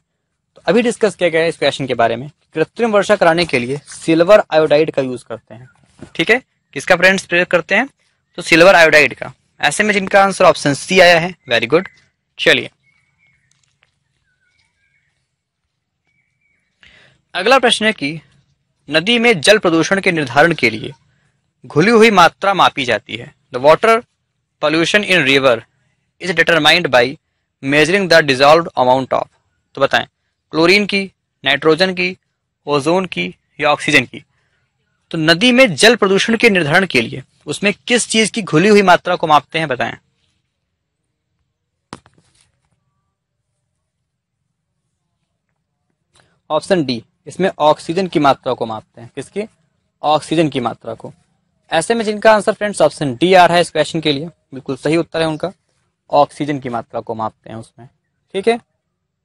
अभी डिस्कस किया गया है इस क्वेश्चन के बारे में कृत्रिम वर्षा कराने के लिए सिल्वर आयोडाइड का यूज करते हैं ठीक है किसका फ्रेंड्स प्रयोग करते हैं तो सिल्वर आयोडाइड का ऐसे में जिनका आंसर ऑप्शन सी आया है वेरी गुड चलिए अगला प्रश्न है कि नदी में जल प्रदूषण के निर्धारण के लिए घुली हुई मात्रा मापी जाती है the water pollution in river is determined by measuring the dissolve amount of तो बताएं क्लोरीन की नाइट्रोजन की ओजोन की या ऑक्सीजन की तो नदी में जल प्रदूषण के निर्धारण के लिए उसमें किस चीज की घुली हुई मात्रा को मापते हैं बताएं ऑप्शन डी इसमें ऑक्सीजन की मात्रा को मापते हैं किसकी ऑक्सीजन की मात्रा को ऐसे में जिनका आंसर फ्रेंड्स ऑप्शन डी आ रहा है इस क्वेश्चन के लिए बिल्कुल सही उत्तर है उनका ऑक्सीजन की मात्रा को मापते हैं उसमें ठीक है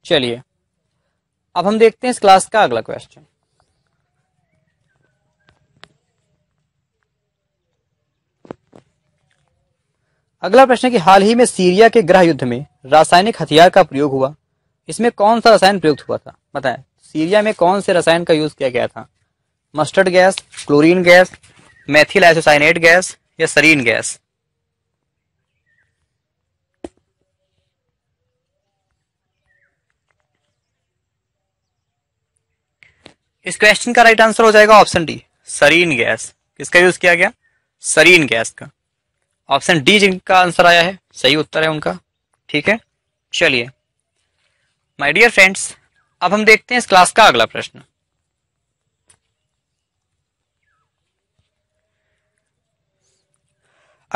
चलिए अब हम देखते हैं इस क्लास का अगला क्वेश्चन अगला प्रश्न है कि हाल ही में सीरिया के ग्रह युद्ध में रासायनिक हथियार का प्रयोग हुआ इसमें कौन सा रसायन प्रयुक्त हुआ था बताएं सीरिया में कौन से रसायन का यूज किया गया था mustard gas chlorine gas methyl isocyanate gas या सरीन गैस इस क्वेश्चन का राइट आंसर हो जाएगा ऑप्शन डी सरीन गैस किसका यूज किया गया सरीन गैस का ऑप्शन डी जिनका आंसर आया है सही उत्तर है उनका ठीक है चलिए माय डियर फ्रेंड्स अब हम देखते हैं इस क्लास का अगला प्रश्न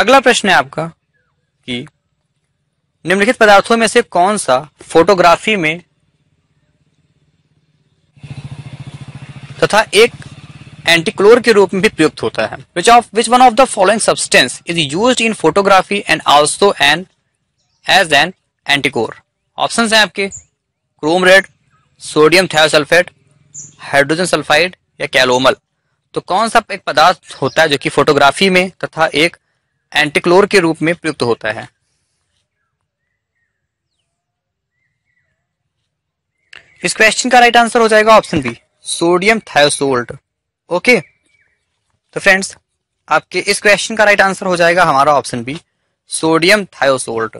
अगला प्रश्न है आपका कि निम्नलिखित पदार्थों में से कौन सा फोटोग्राफी में तथा एक एंटीक्लोर के रूप में भी प्रयुक्त होता है which of which one of the following substance is use in photography and also an as an antichlor option है आपके क्रोम रेड सोडियम थेट हाइड्रोजन सल्फाइड या कैलोमल तो कौन सा एक पदार्थ होता है जो कि फोटोग्राफी में तथा एक एंटीक्लोर के रूप में प्रयुक्त होता है इस क्वेश्चन का राइट आंसर हो जाएगा option B sodium thiosulphate okay तो फ्रेंड्स आपके इस क्वेश्चन का राइट आंसर हो जाएगा हमारा option B sodium thiosulphate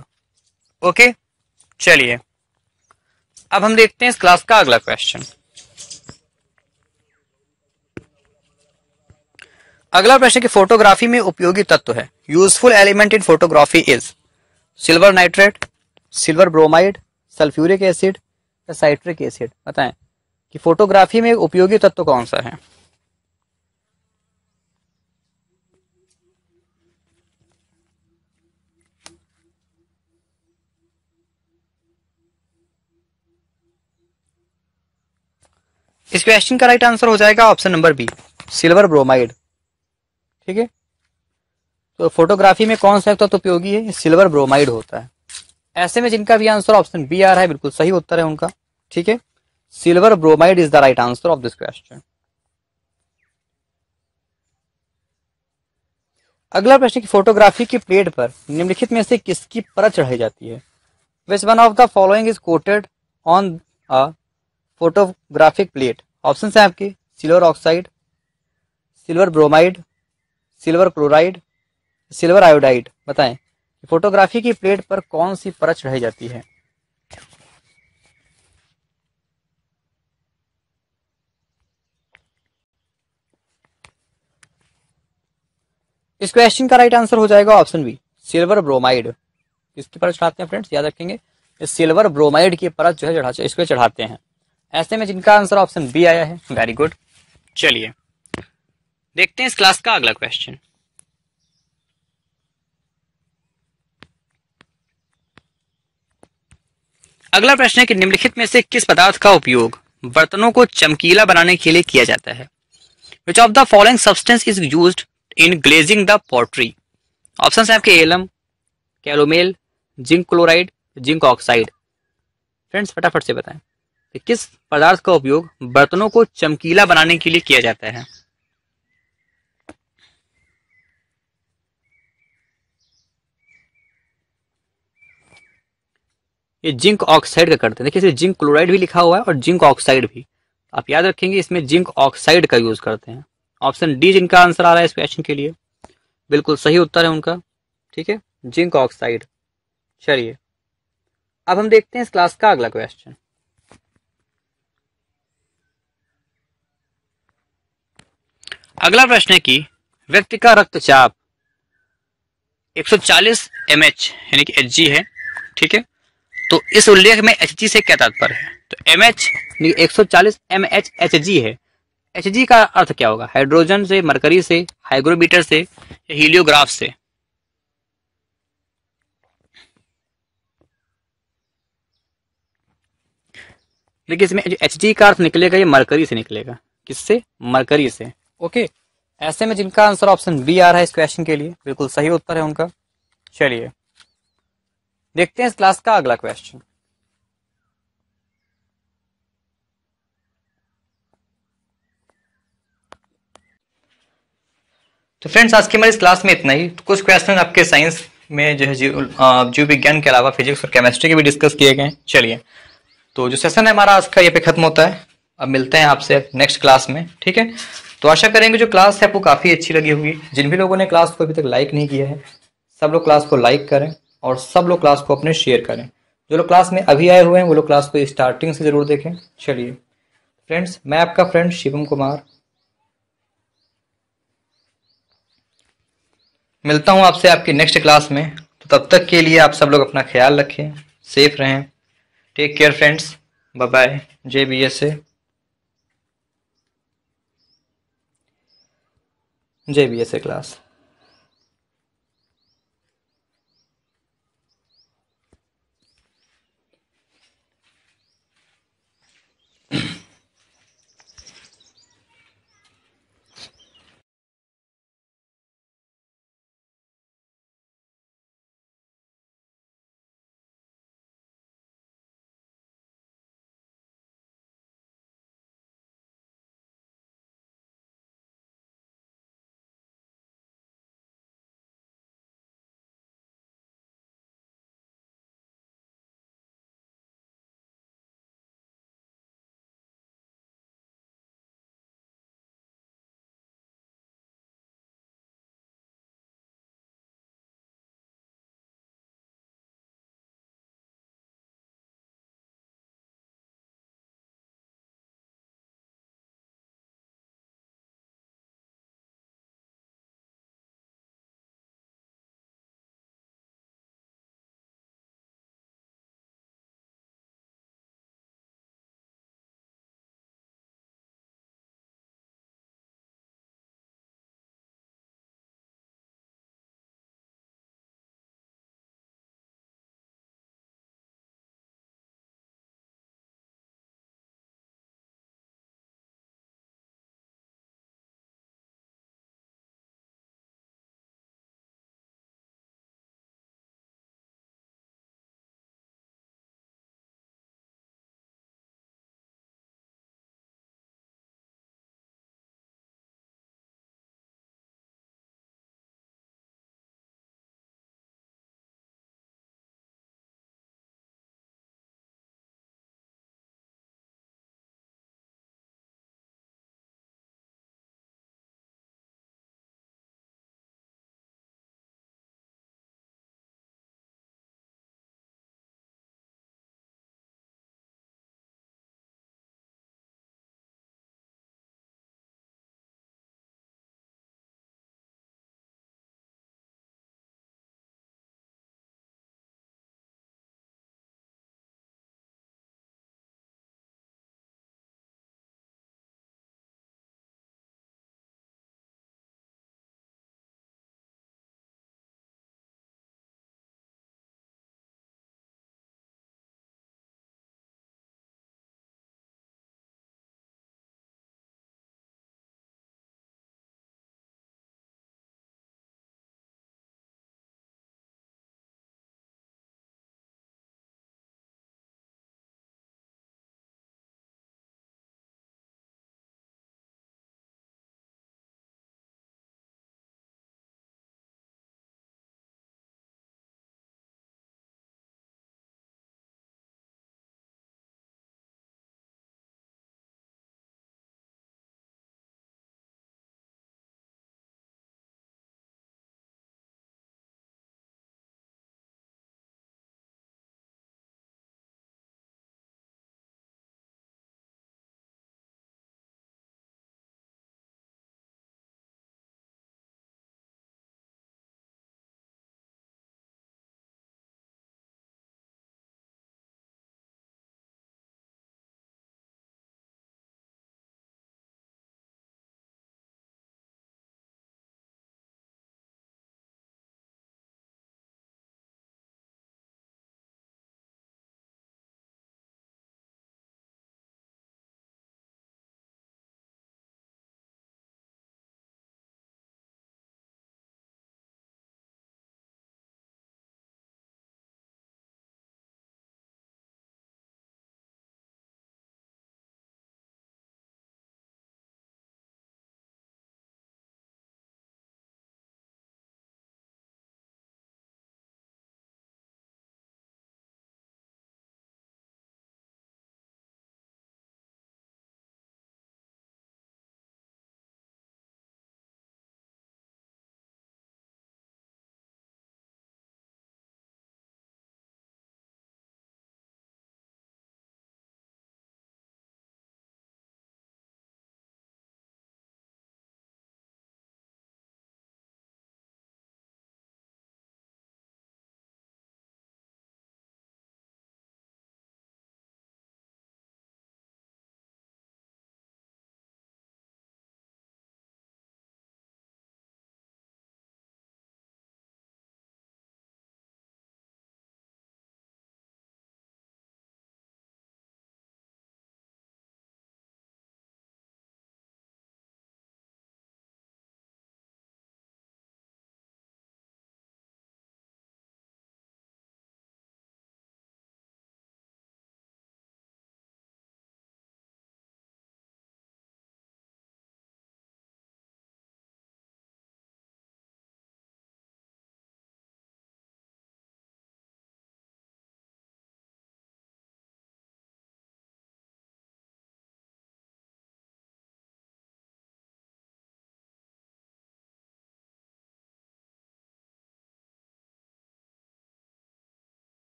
okay चलिए अब हम देखते हैं इस क्लास का अगला क्वेश्चन अगला प्रश्न की फोटोग्राफी में उपयोगी तत्व है useful element in photography is silver nitrate silver bromide sulphuric acid या साइट्रिक एसिड बताएं कि फोटोग्राफी में उपयोगी तत्व कौन सा है इस क्वेश्चन का राइट आंसर हो जाएगा option number B silver bromide ठीक है तो फोटोग्राफी में कौन सा तत्व तो उपयोगी है सिल्वर ब्रोमाइड होता है ऐसे में जिनका भी आंसर ऑप्शन बी आ रहा है बिल्कुल सही उत्तर है उनका ठीक है silver bromide is the right answer of this question अगला प्रश्न की फोटोग्राफी की प्लेट पर निम्नलिखित में से किसकी परत चढ़ाई जाती है which one of the following is coated on a photographic plate option है आपके silver oxide silver bromide silver chloride silver iodide बताएं फोटोग्राफी की प्लेट पर कौन सी परत चढ़ाई जाती है इस क्वेश्चन का राइट आंसर हो जाएगा ऑप्शन बी सिल्वर ब्रोमाइड इसकी परत चढ़ाते हैं फ्रेंड्स याद रखेंगे इस सिल्वर ब्रोमाइड की परत जो है चढ़ा इसको चढ़ाते हैं ऐसे में जिनका आंसर ऑप्शन बी आया है वेरी गुड चलिए देखते हैं इस क्लास का अगला क्वेश्चन अगला प्रश्न है कि निम्नलिखित में से किस पदार्थ का उपयोग बर्तनों को चमकीला बनाने के लिए किया जाता है which of the following substance is use in glazing the pottery option है आपके alum calomel zinc chloride zinc oxide friends फटाफट से बताएं कि किस पदार्थ का उपयोग बर्तनों को चमकीला बनाने के लिए किया जाता है ये जिंक ऑक्साइड का करते हैं देखिए जिंक क्लोराइड भी लिखा हुआ है और जिंक ऑक्साइड भी आप याद रखेंगे इसमें जिंक ऑक्साइड का यूज करते हैं ऑप्शन डी जिनका आंसर आ रहा है इस क्वेश्चन के लिए बिल्कुल सही उत्तर है उनका ठीक है जिंक ऑक्साइड चलिए अब हम देखते हैं इस क्लास का अगला क्वेश्चन अगला प्रश्न है कि व्यक्ति का रक्तचाप 140 एमएच यानी कि एच है ठीक है तो इस उल्लेख में एच से क्या तात्पर्य है तो एम एच एक सौ चालीस एम एच एच जी है एच जी का अर्थ क्या होगा हाइड्रोजन से मरकरी से हाइग्रोमीटर से या हीलियोग्राफ से देखिए इसमें जो एच का अर्थ निकलेगा ये मरकरी से निकलेगा किससे मरकरी से ओके ऐसे में जिनका आंसर ऑप्शन बी आ रहा है इस क्वेश्चन के लिए बिल्कुल सही उत्तर है उनका चलिए देखते हैं इस क्लास का अगला क्वेश्चन तो फ्रेंड्स आज के हमारे इस क्लास में इतना ही तो कुछ क्वेश्चन आपके साइंस में जो है जीव विज्ञान के अलावा फिजिक्स और केमिस्ट्री के भी डिस्कस किए गए चलिए तो जो सेशन है हमारा आज का ये पे खत्म होता है अब मिलते हैं आपसे नेक्स्ट क्लास में ठीक है तो आशा करेंगे जो क्लास है आपको काफ़ी अच्छी लगी होगी जिन भी लोगों ने क्लास को अभी तक लाइक नहीं किया है सब लोग क्लास को लाइक करें और सब लोग क्लास को अपने शेयर करें जो लोग क्लास में अभी आए हुए हैं वो लोग क्लास को स्टार्टिंग से ज़रूर देखें चलिए फ्रेंड्स मैं आपका फ्रेंड शिवम कुमार मिलता हूँ आपसे आपकी नेक्स्ट क्लास में तो तब तक के लिए आप सब लोग अपना ख्याल रखें सेफ रहें take care friends bye bye J B S A J B S A class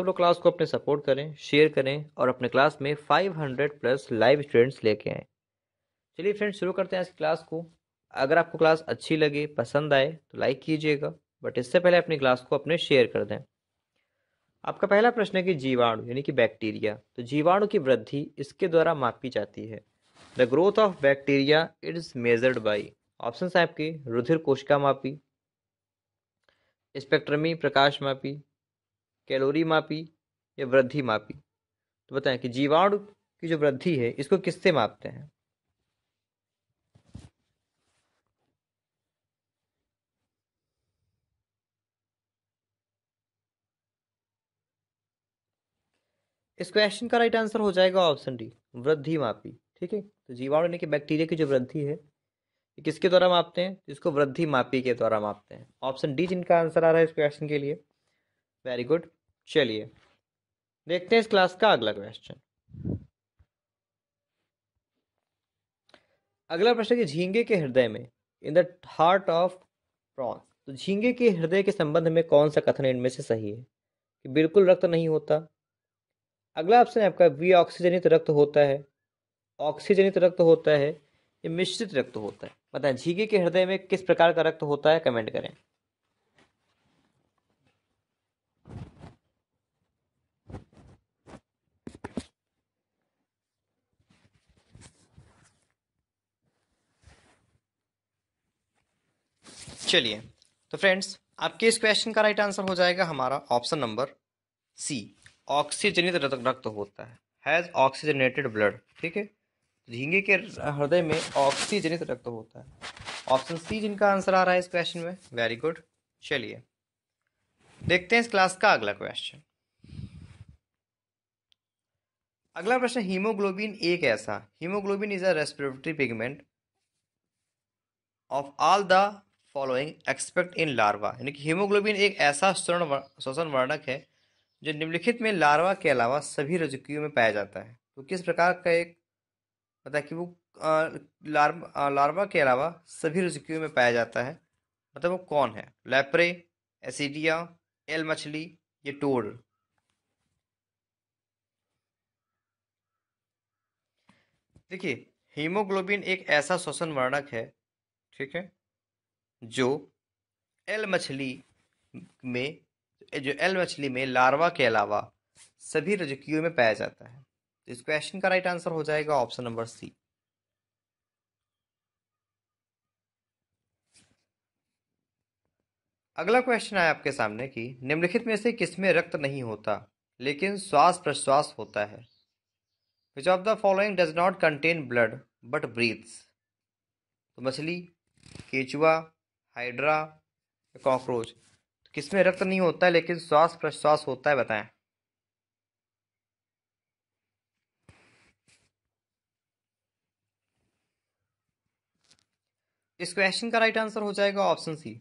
सब लोग क्लास को अपने सपोर्ट करें शेयर करें और अपने क्लास में 500 प्लस लाइव स्टूडेंट्स लेके आएँ चलिए फ्रेंड्स शुरू करते हैं आज की क्लास को अगर आपको क्लास अच्छी लगे पसंद आए तो लाइक कीजिएगा बट इससे पहले अपनी क्लास को अपने शेयर कर दें आपका पहला प्रश्न है कि जीवाणु यानी कि बैक्टीरिया तो जीवाणु की वृद्धि इसके द्वारा मापी जाती है the growth of bacteria it is measured by option है आपके रुधिर कोशिका मापी स्पेक्ट्रमी प्रकाश मापी कैलोरी मापी या वृद्धि मापी तो बताएं कि जीवाणु की जो वृद्धि है इसको किससे मापते हैं इस क्वेश्चन का राइट आंसर हो जाएगा ऑप्शन डी वृद्धि मापी ठीक है तो जीवाणु यानी कि बैक्टीरिया की जो वृद्धि है ये किसके द्वारा मापते हैं तो इसको वृद्धि मापी के द्वारा मापते हैं ऑप्शन डी जिनका आंसर आ रहा है इस क्वेश्चन के लिए वेरी गुड चलिए देखते हैं इस क्लास का अगला क्वेश्चन अगला प्रश्न कि झींगे के हृदय में in the heart of prawns तो झींगे के हृदय के संबंध में कौन सा कथन इनमें से सही है कि बिल्कुल रक्त नहीं होता अगला ऑप्शन है आपका वी ऑक्सीजनित रक्त होता है ऑक्सीजनित रक्त होता है या मिश्रित रक्त होता है बताएं झींगे के हृदय में किस प्रकार का रक्त होता है कमेंट करें चलिए तो फ्रेंड्स आपके इस क्वेश्चन का राइट आंसर हो जाएगा हमारा ऑप्शन नंबर सी ऑक्सीजनित रक्त होता है हैज ऑक्सीजनेटेड ब्लड ठीक है झींगे के हृदय में ऑक्सीजनित रक्त होता है ऑप्शन सी जिनका आंसर आ रहा है इस क्वेश्चन में वेरी गुड चलिए देखते हैं इस क्लास का अगला क्वेश्चन अगला प्रश्न हीमोग्लोबिन एक ऐसा haemoglobin is a respiratory pigment of all the following expect in larva यानी कि हीमोग्लोबिन एक ऐसा स्वर्ण श्वसन वर्णक है जो निम्नलिखित में लार्वा के अलावा सभी रजकियों में पाया जाता है तो किस प्रकार का एक मतलब कि वो लार्वा लार्वा के अलावा सभी रजकियों में पाया जाता है मतलब वो कौन है लेप्रे एसिडिया एल मछली ये टोड़ देखिए हीमोग्लोबिन एक ऐसा श्वसन वर्णक है ठीक है जो एल मछली में जो एल मछली में लार्वा के अलावा सभी रजकियों में पाया जाता है तो इस क्वेश्चन का राइट आंसर हो जाएगा ऑप्शन नंबर सी अगला क्वेश्चन आया आपके सामने कि निम्नलिखित में से किसमें रक्त नहीं होता लेकिन श्वास प्रश्वास होता है which of the following does not contain blood but breathes तो मछली केचुआ हाइड्रा कॉकरोच तो किसमें रक्त नहीं होता है लेकिन श्वास प्रश्वास होता है बताएं इस क्वेश्चन का राइट आंसर हो जाएगा option C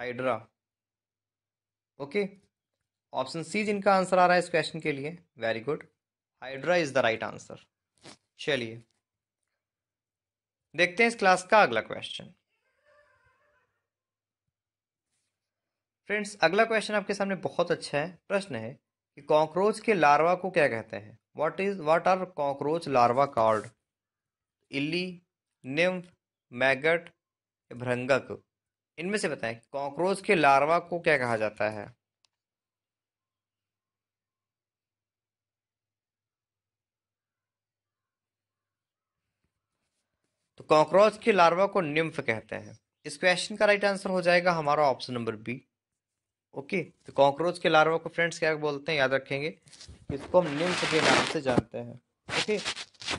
hydra okay option C जिनका आंसर आ रहा है इस क्वेश्चन के लिए very good hydra is the right answer चलिए देखते हैं इस क्लास का अगला क्वेश्चन फ्रेंड्स अगला क्वेश्चन आपके सामने बहुत अच्छा है प्रश्न है कि कॉकरोच के लार्वा को क्या कहते हैं what is what are cockroach larva called इल्ली निम्फ मैगट भ्रंगक इनमें से बताएं कॉकरोच के लार्वा को क्या कहा जाता है तो कॉकरोच के लार्वा को निम्फ कहते हैं इस क्वेश्चन का राइट आंसर हो जाएगा हमारा ऑप्शन नंबर बी ओके तो कॉकरोच के लार्वा को फ्रेंड्स क्या बोलते हैं याद रखेंगे इसको हम निम्फ के नाम से जानते हैं ओके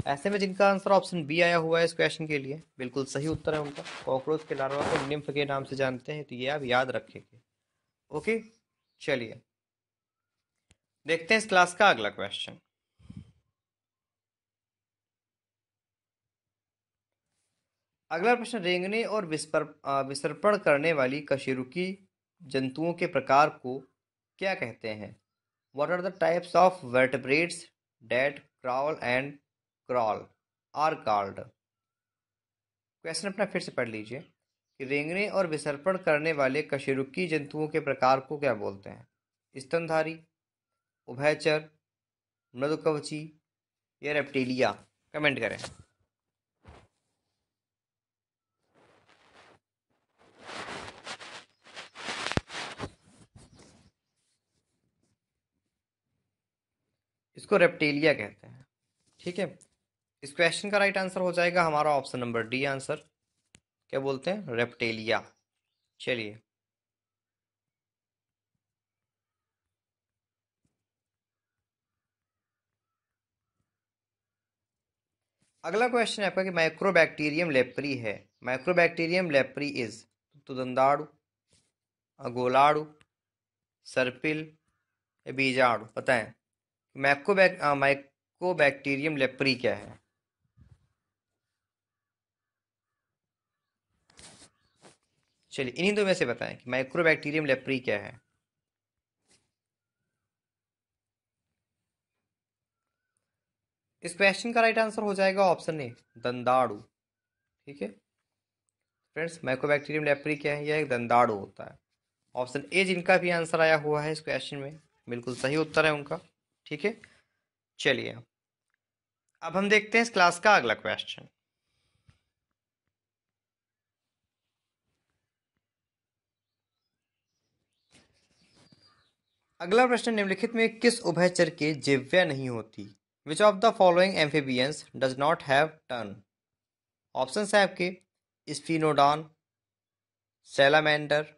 ऐसे में जिनका आंसर ऑप्शन बी आया हुआ है इस क्वेश्चन के लिए बिल्कुल सही उत्तर है उनका कॉकरोच के लार्वा को निम्फ के नाम से जानते हैं तो ये आप याद रखेंगे ओके चलिए देखते हैं इस क्लास का अगला क्वेश्चन अगला प्रश्न रेंगने और विसर्पण करने वाली कशेरुकी जंतुओं के प्रकार को क्या कहते हैं what are the types of vertebrates that crawl and crawl are called question अपना फिर से पढ़ लीजिए कि रेंगने और विसर्पण करने वाले कशेरुकी जंतुओं के प्रकार को क्या बोलते हैं स्तनधारी उभयचर मृदुकवची या रेप्टेलिया कमेंट करें इसको रेप्टेलिया कहते हैं ठीक है इस क्वेश्चन का राइट आंसर हो जाएगा हमारा ऑप्शन नंबर डी आंसर क्या बोलते हैं रेप्टेलिया चलिए अगला क्वेश्चन है आपका कि माइक्रोबैक्टीरियम लेपरी है माइक्रोबैक्टीरियम लेपरी इज तुदंदाड़ू अगोलाड़ू सर्पिल बीजाड़ू बताएं मैकोबैक माइकोबैक्टीरियम लेप्री क्या है चलिए इन्हीं दो में से बताएं कि माइक्रोबैक्टीरियम लेप्री क्या है इस क्वेश्चन का राइट आंसर हो जाएगा ऑप्शन ए दंदाड़ू ठीक है फ्रेंड्स माइक्रोबैक्टीरियम लेप्री क्या है यह एक दंदाड़ू होता है ऑप्शन ए जिनका भी आंसर आया हुआ है इस क्वेश्चन में बिल्कुल सही उत्तर है उनका ठीक है चलिए अब हम देखते हैं इस क्लास का अगला क्वेश्चन अगला प्रश्न निम्नलिखित में किस उभयचर के जिव्या नहीं होती which of the following amphibians does not have turn option है आपके स्फिनोडॉन सेलामेंडर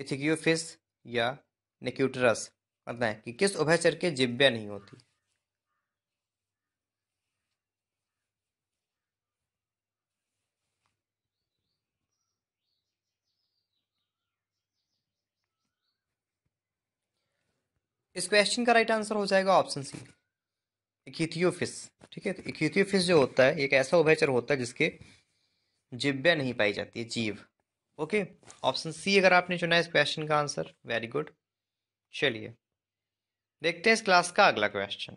इथिक्यूफिस या निक्यूटरस पता है कि किस उभयचर के जिब्या नहीं होती इस क्वेश्चन का राइट आंसर हो जाएगा ऑप्शन सी इक्थियोफिस ठीक है तो इक्थियोफिस जो होता है एक ऐसा उभयचर होता है जिसके जिब्या नहीं पाई जाती है जीव ओके ऑप्शन सी अगर आपने चुना है इस क्वेश्चन का आंसर वेरी गुड चलिए देखते हैं इस क्लास का अगला क्वेश्चन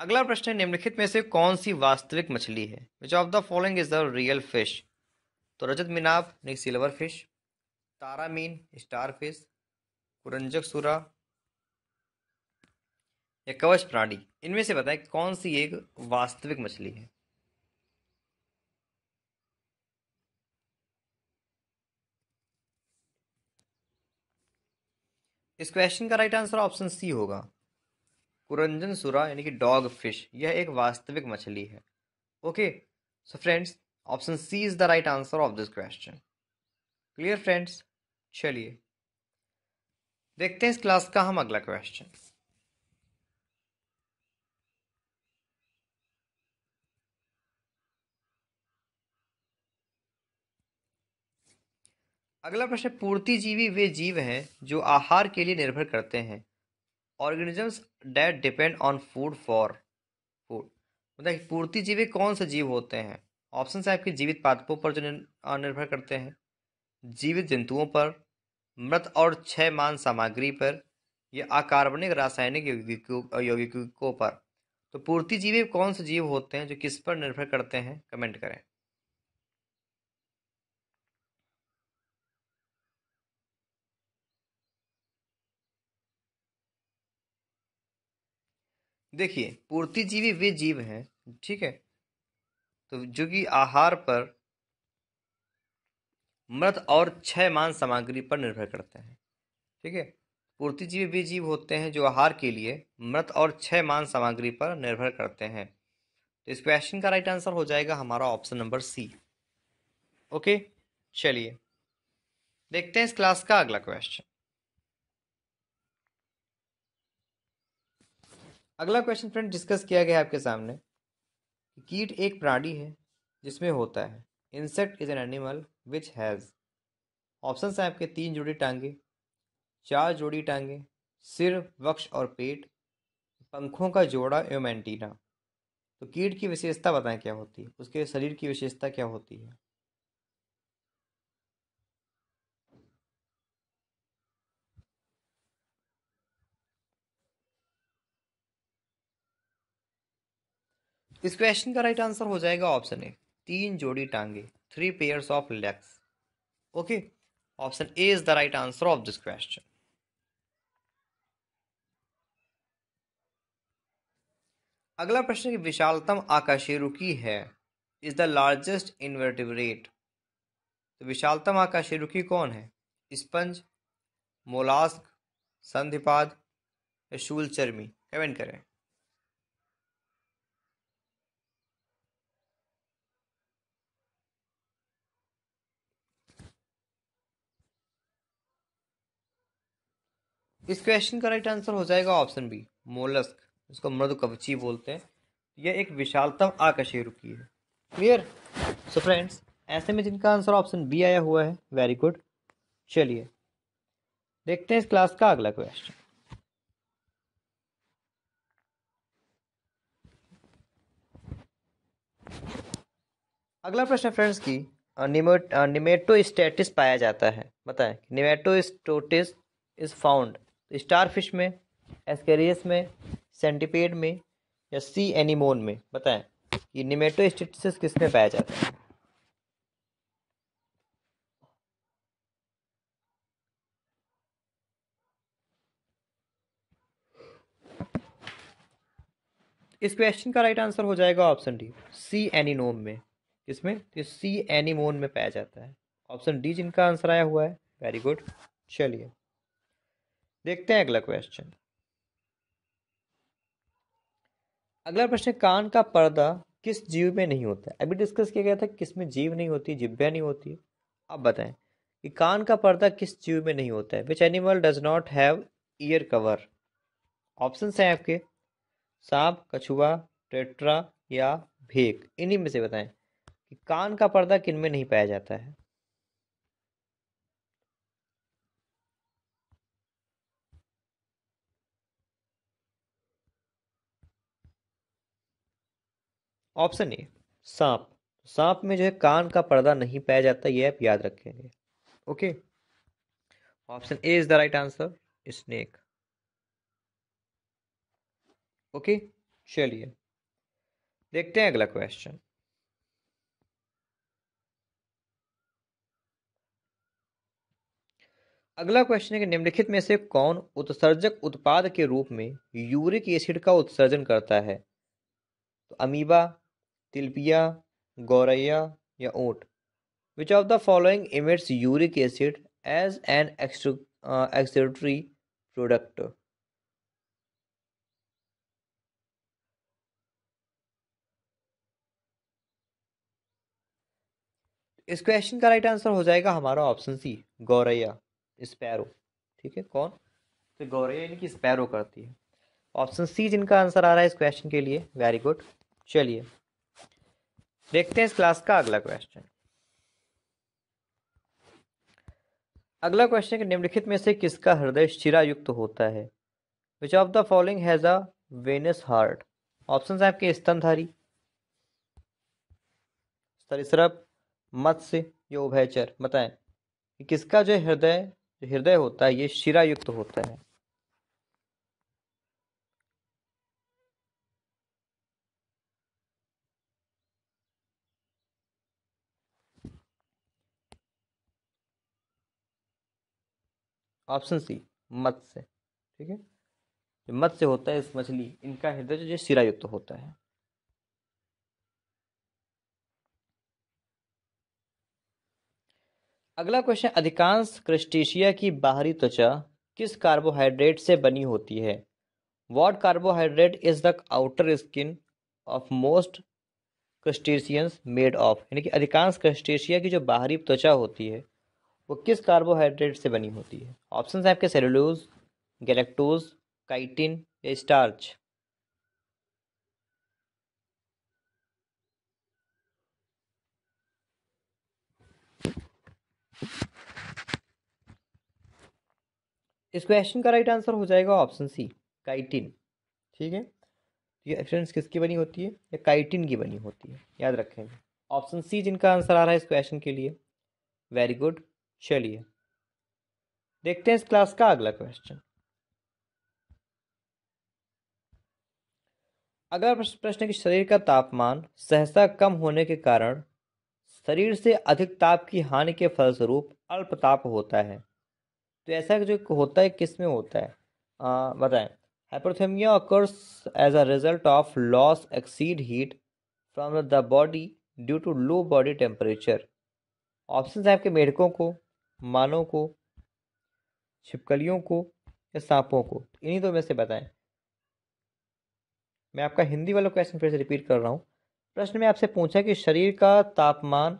अगला प्रश्न है निम्नलिखित में से कौन सी वास्तविक मछली है which of the following is the real fish तो रजत मीनाब नहीं सिल्वर फिश तारा मीन स्टार फिश कुरंजक सूरा या कवच प्राणी इनमें से बताएं कौन सी एक वास्तविक मछली है इस क्वेश्चन का राइट आंसर ऑप्शन सी होगा कुरंजन सुरा यानी कि डॉग फिश यह एक वास्तविक मछली है okay so friends option C is the right answer of this question clear friends चलिए देखते हैं इस क्लास का हम अगला क्वेश्चन अगला प्रश्न पूर्ति जीवी वे जीव हैं जो आहार के लिए निर्भर करते हैं organisms that depend on food for food मतलब पूर्ति जीवी कौन से जीव होते हैं ऑप्शन है आपके जीवित पादपों पर जो निर्भर करते हैं जीवित जंतुओं पर मृत और क्षय मान सामग्री पर या अकार्बनिक रासायनिक यौगिकों पर तो पूर्ति जीवी कौन से जीव होते हैं जो किस पर निर्भर करते हैं कमेंट करें देखिए पूर्तिजीवी वे जीव हैं ठीक है तो जो कि आहार पर मृत और क्षय मान सामग्री पर निर्भर करते हैं ठीक है पूर्तिजीवी वे जीव होते हैं जो आहार के लिए मृत और क्षय मान सामग्री पर निर्भर करते हैं तो इस क्वेश्चन का राइट आंसर हो जाएगा हमारा ऑप्शन नंबर सी ओके चलिए देखते हैं इस क्लास का अगला क्वेश्चन अगला क्वेश्चन फ्रेंड डिस्कस किया गया आपके सामने कीट एक प्राणी है जिसमें होता है insect is an animal which has option हैं आपके तीन जोड़ी टांगे चार जोड़ी टांगे सिर वक्ष और पेट पंखों का जोड़ा एवं एंटीना तो कीट की विशेषता बताएं क्या होती है उसके शरीर की विशेषता क्या होती है इस क्वेश्चन का राइट आंसर हो जाएगा ऑप्शन ए तीन जोड़ी टांगे three pairs of legs okay option A is the right answer of this question अगला प्रश्न की विशालतम आकाशीरुकी है इज द लार्जेस्ट रेट तो विशालतम आकाशीरुकी कौन है स्पंज मोलास्क संधिपाद शूल चर्मी कमेंट करें इस क्वेश्चन का राइट आंसर हो जाएगा ऑप्शन बी मोलस्क इसको मृद कवची बोलते हैं यह एक विशालतम आकाशीय रुकी है क्लियर सो फ्रेंड्स ऐसे में जिनका आंसर ऑप्शन बी आया हुआ है वेरी गुड चलिए देखते हैं इस क्लास का अगला क्वेश्चन अगला प्रश्न फ्रेंड्स की निमेटो स्टेटिस पाया जाता है बताएं निमेटो स्टोटिस इज फाउंड तो स्टार फिश में एस्केरियस में सेंटिपेड में या सी एनिमोन में बताएं कि किस किसमें पाया जाता है इस क्वेश्चन का राइट आंसर हो जाएगा ऑप्शन डी सी एनिनोम में किसमें तो सी एनिमोन में पाया जाता है ऑप्शन डी जिनका आंसर आया हुआ है वेरी गुड चलिए देखते हैं अगला क्वेश्चन अगला प्रश्न कान का पर्दा किस जीव में नहीं होता अभी डिस्कस किया गया था किस में जीव नहीं होती जिब्या नहीं होती अब बताएं कि कान का पर्दा किस जीव में नहीं होता है which animal does not have ear cover option हैं आपके सांप कछुआ टेट्रा या भेक इन्हीं में से बताएं कि कान का पर्दा किन में नहीं पाया जाता है ऑप्शन ए सांप सांप में जो है कान का पर्दा नहीं पाया जाता ये आप याद रखेंगे okay option A is the right answer snake okay चलिए देखते हैं अगला क्वेश्चन अगला क्वेश्चन है कि निम्नलिखित में से कौन उत्सर्जक उत्पाद के रूप में यूरिक एसिड का उत्सर्जन करता है तो अमीबा तिलपिया गौरैया या ओट which of the following emits uric acid as an extra, product इस क्वेश्चन का राइट आंसर हो जाएगा हमारा ऑप्शन सी गौरैया स्पैरो ठीक है कौन तो गौरैया इनकी स्पैरो करती है ऑप्शन सी जिनका आंसर आ रहा है इस क्वेश्चन के लिए वेरी गुड चलिए देखते हैं इस क्लास का अगला क्वेश्चन अगला क्वेश्चन है निम्नलिखित में से किसका हृदय शिरा युक्त होता है which of the following has a venous heart option है आपके स्तनधारी सरिसरप मत्स्य या उभयचर बताएं कि किसका जो हृदय हृदय होता है ये शिरा युक्त होता है ऑप्शन सी मत्स्य ठीक है जो मत्स्य होता है इस मछली इनका हृदय जो सिरायुक्त तो होता है अगला क्वेश्चन अधिकांश क्रस्टेशिया की बाहरी त्वचा किस कार्बोहाइड्रेट से बनी होती है what carbohydrate is the outer skin of most crustaceans made of यानी कि अधिकांश क्रस्टेशिया की जो बाहरी त्वचा होती है वो किस कार्बोहाइड्रेट से बनी होती है ऑप्शन है आपके सेलुलोज गैलेक्टोज काइटिन या स्टार्च इस क्वेश्चन का राइट आंसर हो जाएगा ऑप्शन सी काइटिन ठीक है ये एक्सटेंस किसकी बनी होती है या काइटिन की बनी होती है याद रखेंगे ऑप्शन सी जिनका आंसर आ रहा है इस क्वेश्चन के लिए वेरी गुड चलिए देखते हैं इस क्लास का अगला क्वेश्चन अगला प्रश्न कि शरीर का तापमान सहसा कम होने के कारण शरीर से अधिक ताप की हानि के फलस्वरूप अल्पताप होता है तो ऐसा जो होता है किस में होता है बताएं hypothermia occurs as a result of loss exceed heat from the body due to low body temperature option है आपके मेढकों को मानों को छिपकलियों को या सांपों को इन्हीं दो में से बताएं मैं आपका हिंदी वाला क्वेश्चन फिर से रिपीट कर रहा हूँ प्रश्न में आपसे पूछा कि शरीर का तापमान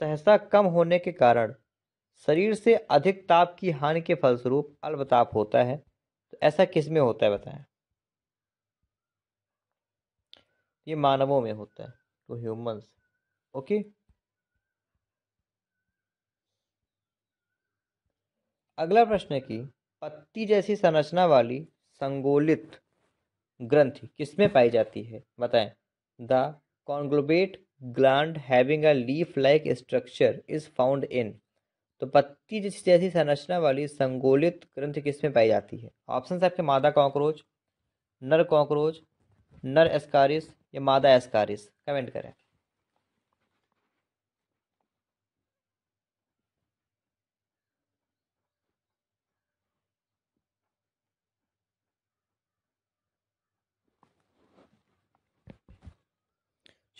सहसा कम होने के कारण शरीर से अधिक ताप की हानि के फलस्वरूप अल्पताप होता है तो ऐसा किस में होता है बताएं ये मानवों में होता है टू तो ह्यूमंस ओके अगला प्रश्न है कि पत्ती जैसी संरचना वाली संगोलित ग्रंथि किसमें पाई जाती है बताएं the conglobate gland having a leaf like structure is found in तो पत्ती जैसी संरचना वाली संगोलित ग्रंथि किसमें पाई जाती है ऑप्शन आपके मादा कॉकरोच नर कॉकरोच नर एस्कारिस या मादा एस्कारिस कमेंट करें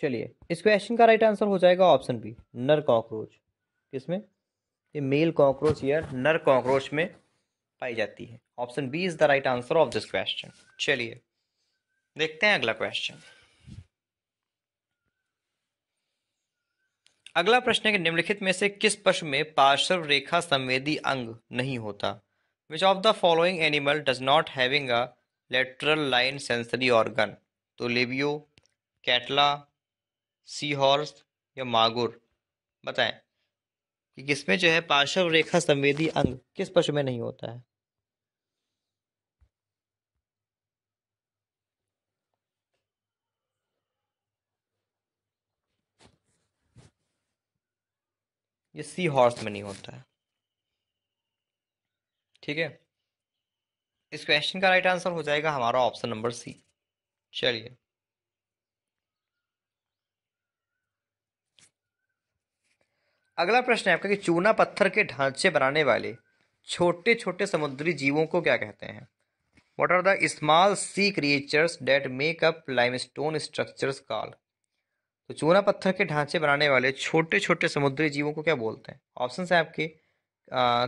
चलिए इस क्वेश्चन का राइट आंसर हो जाएगा ऑप्शन बी नर कॉकरोच किसमें ये मेल कॉकरोच या नर कॉकरोच में पाई जाती है option B is the right answer of this question चलिए देखते हैं अगला क्वेश्चन अगला प्रश्न है कि निम्नलिखित में से किस पशु में पार्श्व रेखा संवेदी अंग नहीं होता which of the following animal does not having a lateral line sensory organ तो लेबियो कैटला सी हॉर्स या मागुर बताएं कि किसमें जो है पार्श्व रेखा संवेदी अंग किस पशु में नहीं होता है ये सी हॉर्स में नहीं होता है ठीक है इस क्वेश्चन का राइट आंसर हो जाएगा हमारा ऑप्शन नंबर सी चलिए अगला प्रश्न है आपका कि चूना पत्थर के ढांचे बनाने वाले छोटे छोटे समुद्री जीवों को क्या कहते हैं what are the small sea creatures that make up lime stone structures call तो चूना पत्थर के ढांचे बनाने वाले छोटे छोटे समुद्री जीवों को क्या बोलते हैं ऑप्शन है आपके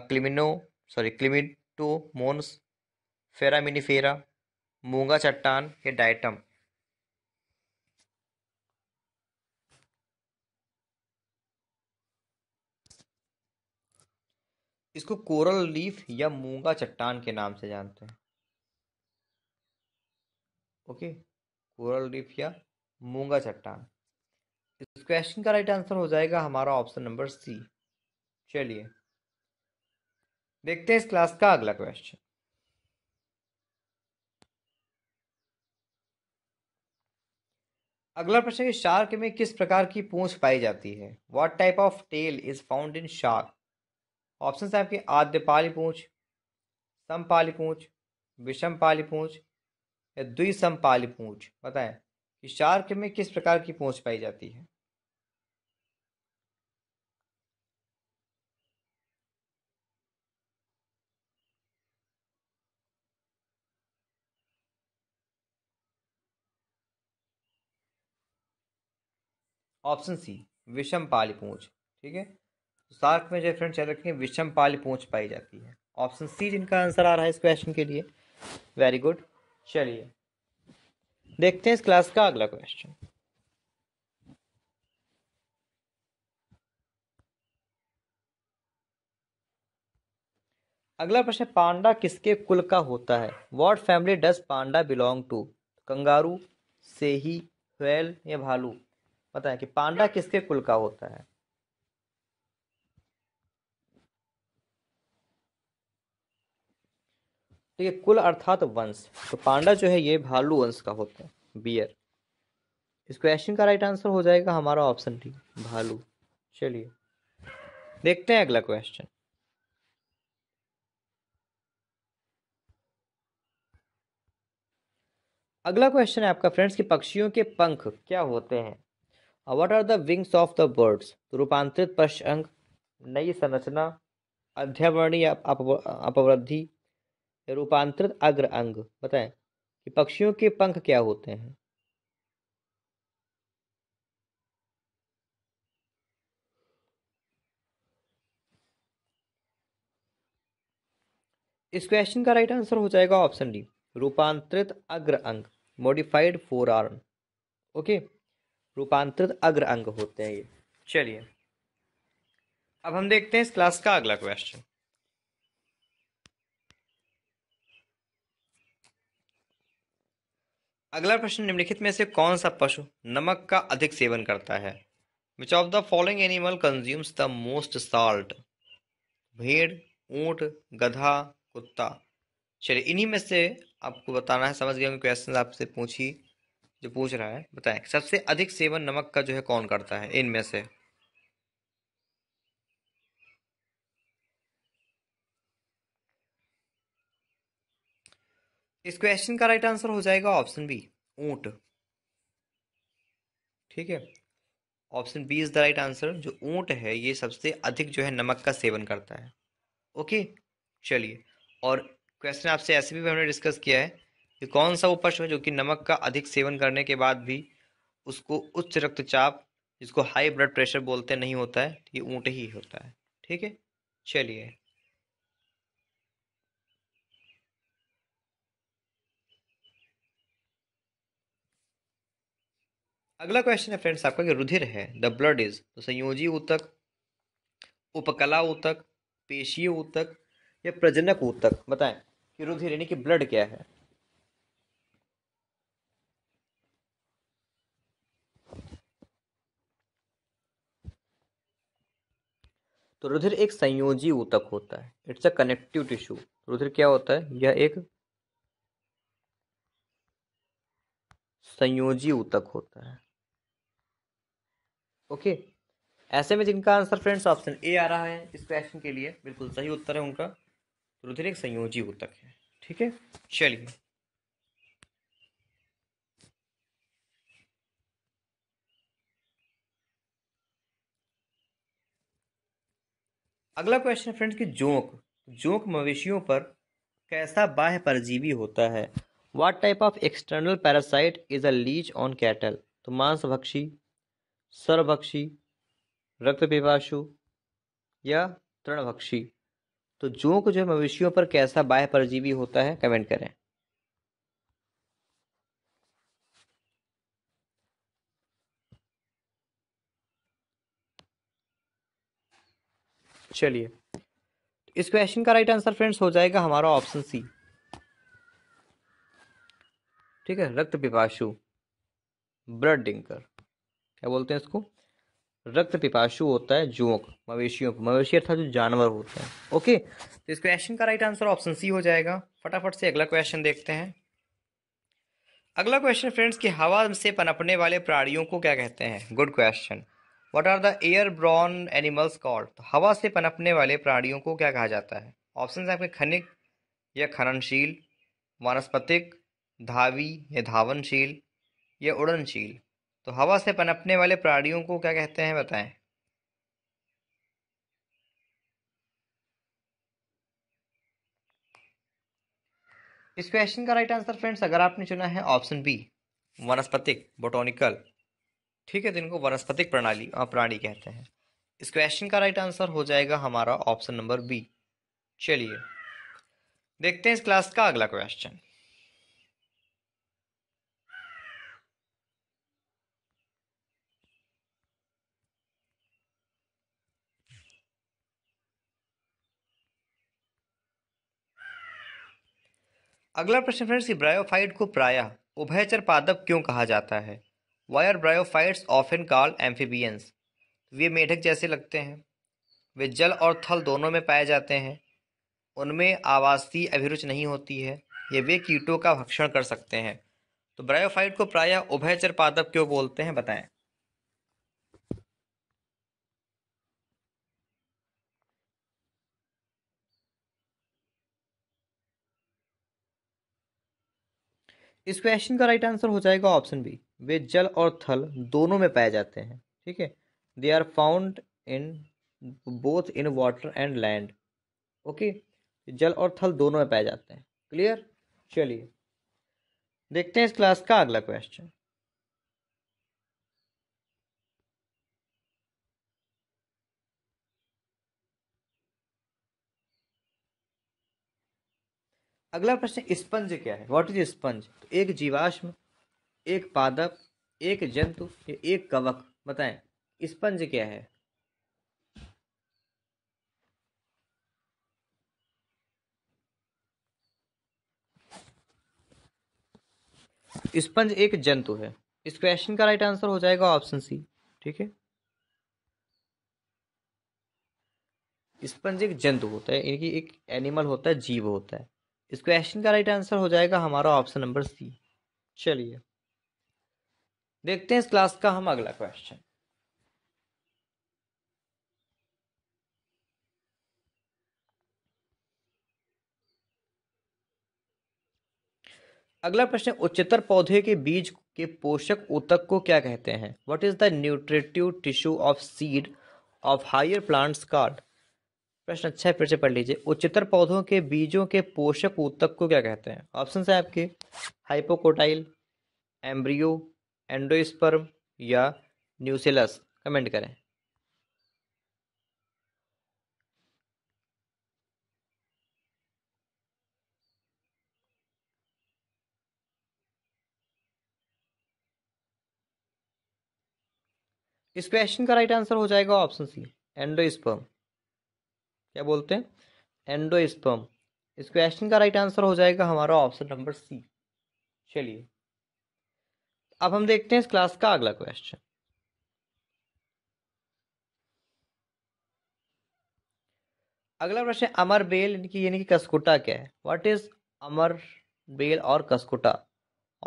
क्लिमिनो सॉरी क्लिमिटो मोन्स मिनीफेरा मूंगा चट्टान या डाइटम इसको कोरल लीफ या मूंगा चट्टान के नाम से जानते हैं ओके कोरल लीफ या मूंगा चट्टान इस क्वेश्चन का राइट आंसर हो जाएगा हमारा ऑप्शन नंबर सी चलिए देखते हैं इस क्लास का अगला क्वेश्चन अगला प्रश्न है शार्क में किस प्रकार की पूंछ पाई जाती है what type of tail is found in shark option है आपके आद्य पाली पूंछ समपाली पूछ विषम पाली पूंछ या द्विसमपाली पूछ बताएं कि शार्क में किस प्रकार की पूछ पाई जाती है ऑप्शन सी विषम पाली पूंछ ठीक है सार्क में जो फ्रेंड याद रखेंगे विषम पाली पूछ पाई जाती है ऑप्शन सी जिनका आंसर आ रहा है इस क्वेश्चन के लिए वेरी गुड चलिए देखते हैं इस क्लास का अगला क्वेश्चन अगला प्रश्न पांडा किसके कुल का होता है what family does panda belong to kangaroo सेही ही या भालू पता है कि पांडा किसके कुल का होता है ठीक है कुल अर्थात वंश तो पांडा जो है ये भालू वंश का होता है बियर इस क्वेश्चन का राइट आंसर हो जाएगा हमारा ऑप्शन डी भालू चलिए देखते हैं अगला क्वेश्चन अगला क्वेश्चन है आपका फ्रेंड्स कि पक्षियों के पंख क्या होते हैं what are the wings of the birds रूपांतरित पश अंग नई संरचना अध्यावरणीय अपवृद्धि रूपांतरित अग्र अंग बताएं कि पक्षियों के पंख क्या होते हैं इस क्वेश्चन का राइट आंसर हो जाएगा ऑप्शन डी रूपांतरित अग्र अंग मॉडिफाइड फोर आर्न ओके रूपांतरित अग्र अंग होते हैं ये चलिए अब हम देखते हैं इस क्लास का अगला क्वेश्चन अगला प्रश्न निम्नलिखित में से कौन सा पशु नमक का अधिक सेवन करता है which of the following animal consumes the most salt भेड़ ऊंट गधा कुत्ता चलिए इन्हीं में से आपको बताना है समझ गए होंगे क्वेश्चन आपसे पूछी जो पूछ रहा है बताएं सबसे अधिक सेवन नमक का जो है कौन करता है इनमें से इस क्वेश्चन का राइट आंसर हो जाएगा ऑप्शन बी ऊंट ठीक है option B is the right answer जो ऊंट है ये सबसे अधिक जो है नमक का सेवन करता है ओके चलिए और क्वेश्चन आपसे ऐसे भी हमने डिस्कस किया है कि कौन सा वो पशु है जो कि नमक का अधिक सेवन करने के बाद भी उसको उच्च रक्तचाप जिसको हाई ब्लड प्रेशर बोलते नहीं होता है ये ऊँट ही होता है ठीक है चलिए अगला क्वेश्चन है फ्रेंड्स आपका कि रुधिर है द ब्लड इज तो संयोजी ऊतक उपकला ऊतक पेशीय ऊतक या प्रजनक ऊतक बताएं कि रुधिर यानी कि ब्लड क्या है तो रुधिर एक संयोजी ऊतक होता है इट्स अ कनेक्टिव टिश्यू रुधिर क्या होता है यह एक संयोजी ऊतक होता है ओके ऐसे में जिनका आंसर फ्रेंड्स ऑप्शन ए आ रहा है इस क्वेश्चन के लिए बिल्कुल सही उत्तर है उनका तो रुधिर एक संयोजी ऊतक है ठीक है चलिए अगला क्वेश्चन फ्रेंड्स कि जोंक जोंक मवेशियों पर कैसा बाह्य परजीवी होता है what type of external parasite is a leech on cattle तो मांसभक्षी सर्वभक्षी रक्त विभाषु या तृणभक्षी तो जोंक जो है मवेशियों पर कैसा बाह्य परजीवी होता है कमेंट करें चलिए इस क्वेश्चन का राइट आंसर फ्रेंड्स हो जाएगा हमारा ऑप्शन सी ठीक है रक्त पिपाशु ब्लड डिंकर क्या बोलते हैं इसको रक्त पिपाशु होता है जोंक मवेशियों को मवेशी अर्थात जो जानवर होते हैं ओके तो इस क्वेश्चन का राइट आंसर ऑप्शन सी हो जाएगा फटाफट से अगला क्वेश्चन देखते हैं अगला क्वेश्चन फ्रेंड्स कि हवा से पनपने वाले प्राणियों को क्या कहते हैं good question what are the airborne animals called तो हवा से पनपने वाले प्राणियों को क्या कहा जाता है ऑप्शन आपके खनिक या खननशील वनस्पतिक धावी या धावनशील या उड़नशील तो हवा से पनपने वाले प्राणियों को क्या कहते हैं बताएं इस क्वेश्चन का राइट आंसर फ्रेंड्स अगर आपने चुना है ऑप्शन बी वनस्पतिक बोटोनिकल ठीक है तो इनको वनस्पतिक प्रणाली और प्राणी कहते हैं इस क्वेश्चन का राइट आंसर हो जाएगा हमारा ऑप्शन नंबर बी चलिए देखते हैं इस क्लास का अगला क्वेश्चन अगला प्रश्न फ्रेंड्स कि ब्रायोफाइट को प्रायः उभयचर पादप क्यों कहा जाता है why are bryophytes often call amphibians वे मेढक जैसे लगते हैं वे जल और थल दोनों में पाए जाते हैं उनमें आवासीय अभिरुचि नहीं होती है ये वे कीटों का भक्षण कर सकते हैं तो ब्रायोफाइट को प्रायः उभयचर पादप क्यों बोलते हैं बताएं इस क्वेश्चन का राइट आंसर हो जाएगा ऑप्शन बी वे जल और थल दोनों में पाए जाते हैं ठीक है they are found in both in water and land okay जल और थल दोनों में पाए जाते हैं क्लियर चलिए देखते हैं इस क्लास का अगला क्वेश्चन अगला प्रश्न स्पंज क्या है व्हाट इज स्पंज तो एक जीवाश्म एक पादप एक जंतु एक कवक बताएं स्पंज क्या है स्पंज एक जंतु है इस क्वेश्चन का राइट आंसर हो जाएगा ऑप्शन सी ठीक है स्पंज एक जंतु होता है यानी कि एक एनिमल होता है जीव होता है इस क्वेश्चन का राइट आंसर हो जाएगा हमारा ऑप्शन नंबर सी चलिए देखते हैं इस क्लास का हम अगला क्वेश्चन अगला प्रश्न उच्चतर पौधे के बीज के पोषक उतक को क्या कहते हैं what is the nutritive tissue of seed of higher plants called प्रश्न अच्छा है फिर से पढ़ लीजिए उच्चतर पौधों के बीजों के पोषक ऊतक को क्या कहते हैं ऑप्शन है आपके हाइपोकोटाइल एम्ब्रियो एंडोस्पर्म या न्यूसेलस कमेंट करें इस क्वेश्चन का राइट आंसर हो जाएगा ऑप्शन सी एंडोस्पर्म क्या बोलते हैं एंडोस्पर्म इस क्वेश्चन का राइट आंसर हो जाएगा हमारा ऑप्शन नंबर सी चलिए अब हम देखते हैं इस क्लास का अगला क्वेश्चन अगला प्रश्न अमर बेल इनकी यानी कि कसकुटा क्या है व्हाट इज अमर बेल और कसकुटा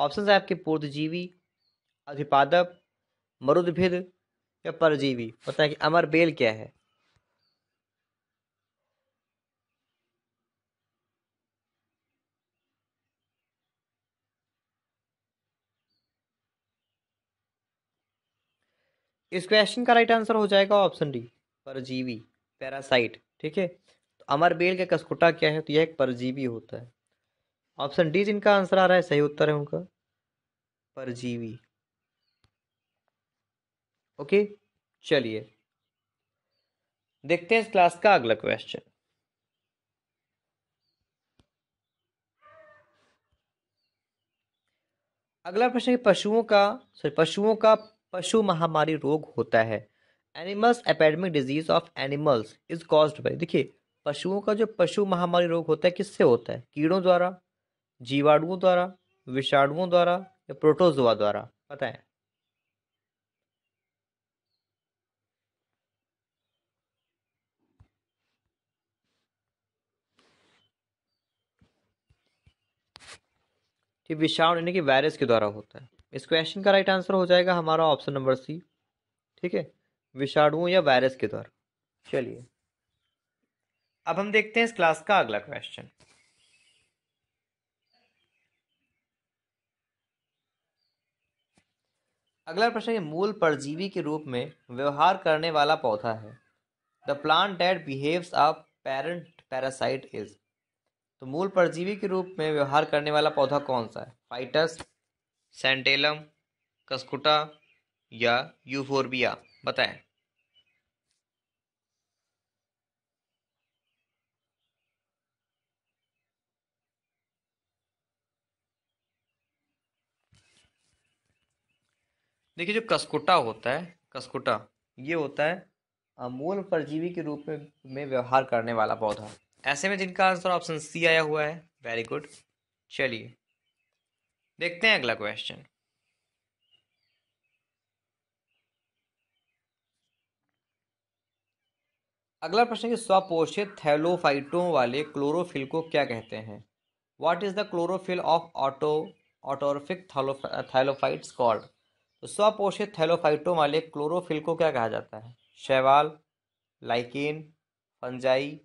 ऑप्शन है आपके पूर्वजीवी अधिपादक मरुद्भिद या परजीवी बताया कि अमर बेल क्या है इस क्वेश्चन का राइट आंसर हो जाएगा ऑप्शन डी परजीवी पैरासाइट ठीक है तो अमरबेल का कसकुटा क्या है तो यह एक परजीवी होता है ऑप्शन डी जिनका आंसर आ रहा है सही उत्तर है उनका परजीवी ओके चलिए देखते हैं इस क्लास का अगला क्वेश्चन अगला प्रश्न है पशुओं का सॉरी पशुओं का पशु महामारी रोग होता है animals epidemic disease of animals is caused by देखिए पशुओं का जो पशु महामारी रोग होता है किससे होता है कीड़ों द्वारा जीवाणुओं द्वारा विषाणुओं द्वारा या प्रोटोजोआ द्वारा पता है कि विषाणु यानी कि वायरस के द्वारा होता है इस क्वेश्चन का राइट आंसर हो जाएगा हमारा ऑप्शन नंबर सी ठीक है विषाणुओं या वायरस के द्वारा चलिए अब हम देखते हैं इस क्लास का अगला क्वेश्चन अगला प्रश्न है मूल परजीवी के रूप में व्यवहार करने वाला पौधा है the plant that behaves a parent parasite is तो मूल परजीवी के रूप में व्यवहार करने वाला पौधा कौन सा है फाइटस सेंटेलम कस्कुटा या यूफोरबिया बताएं देखिए जो कस्कुटा होता है कस्कुटा ये होता है अमूल परजीवी के रूप में में व्यवहार करने वाला पौधा ऐसे में जिनका आंसर ऑप्शन सी आया हुआ है वेरी गुड चलिए देखते हैं अगला क्वेश्चन अगला प्रश्न है कि स्वपोषित थैलोफाइटों वाले क्लोरोफिल को क्या कहते हैं what is the chlorophyll of auto autotrophic thallophytes called तो स्वपोषित थैलोफाइटों वाले क्लोरोफिल को क्या कहा जाता है शैवाल लाइकिन फंजाई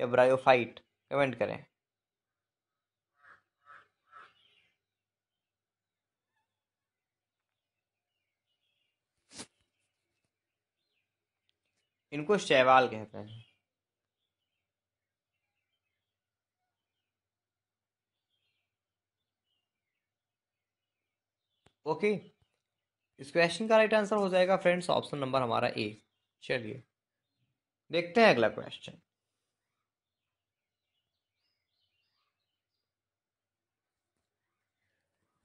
या ब्रायोफाइट कमेंट करें इनको शैवाल कहते हैं ओके इस क्वेश्चन का राइट आंसर हो जाएगा फ्रेंड्स ऑप्शन नंबर हमारा ए चलिए देखते हैं अगला क्वेश्चन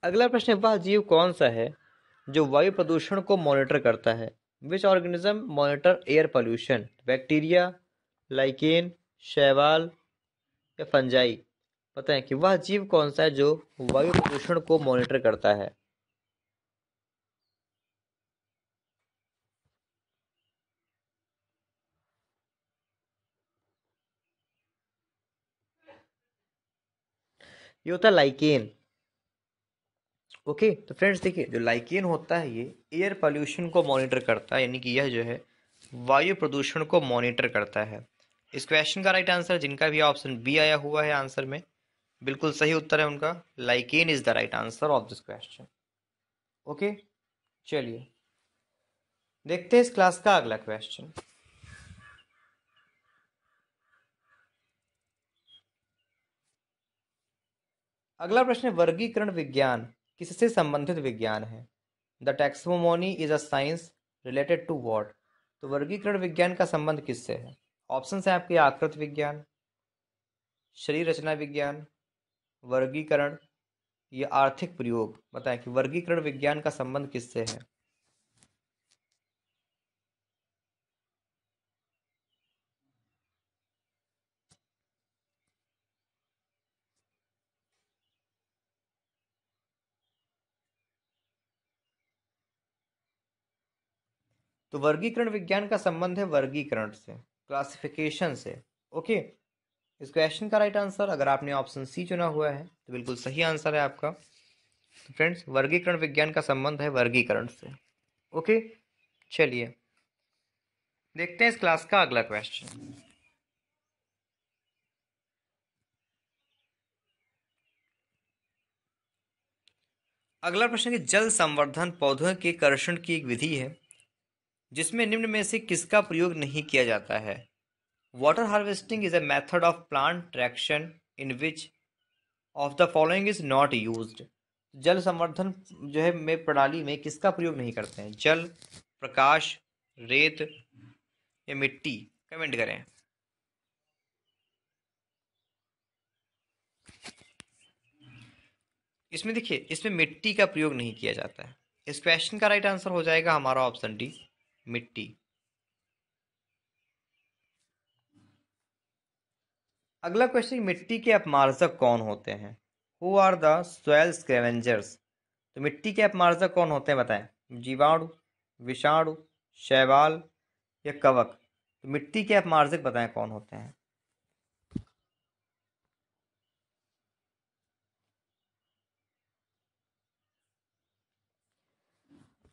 अगला प्रश्न वह जीव कौन सा है जो वायु प्रदूषण को मॉनिटर करता है which organism monitor air pollution bacteria lichen शैवाल या फंजाई पता है कि वह जीव कौन सा है जो वायु प्रदूषण को मॉनिटर करता है ये होता है लाइकेन ओके तो फ्रेंड्स देखिए जो लाइकेन होता है ये एयर पॉल्यूशन को मॉनिटर करता है यानी कि यह जो है वायु प्रदूषण को मॉनिटर करता है इस क्वेश्चन का राइट आंसर जिनका भी ऑप्शन बी आया हुआ है आंसर में बिल्कुल सही उत्तर है उनका lichen is the right answer of this question okay चलिए देखते हैं इस क्लास का अगला क्वेश्चन अगला प्रश्न है वर्गीकरण विज्ञान किससे संबंधित विज्ञान है the taxonomy is a science related to what तो वर्गीकरण विज्ञान का संबंध किससे है ऑप्शन है आपके आकृत विज्ञान शरीर रचना विज्ञान वर्गीकरण या आर्थिक प्रयोग बताएं कि वर्गीकरण विज्ञान का संबंध किससे है तो वर्गीकरण विज्ञान का संबंध है वर्गीकरण से क्लासिफिकेशन से ओके इस क्वेश्चन का राइट आंसर अगर आपने ऑप्शन सी चुना हुआ है तो बिल्कुल सही आंसर है आपका तो फ्रेंड्स वर्गीकरण विज्ञान का संबंध है वर्गीकरण से ओके चलिए देखते हैं इस क्लास का अगला क्वेश्चन अगला प्रश्न है कि जल संवर्धन पौधों के कर्षण की एक विधि है जिसमें निम्न में से किसका प्रयोग नहीं किया जाता है water harvesting is a method of plant traction in which of the following is not use जल संवर्धन जो है में प्रणाली में किसका प्रयोग नहीं करते हैं जल प्रकाश रेत या मिट्टी कमेंट करें इसमें देखिए इसमें मिट्टी का प्रयोग नहीं किया जाता है इस क्वेश्चन का राइट आंसर हो जाएगा हमारा ऑप्शन डी मिट्टी अगला क्वेश्चन मिट्टी के अपमार्जक कौन होते हैं who are the soil scavengers तो मिट्टी के अपमार्जक कौन होते हैं बताएं जीवाणु विषाणु शैवाल या कवक तो मिट्टी के अपमार्जक बताएं कौन होते हैं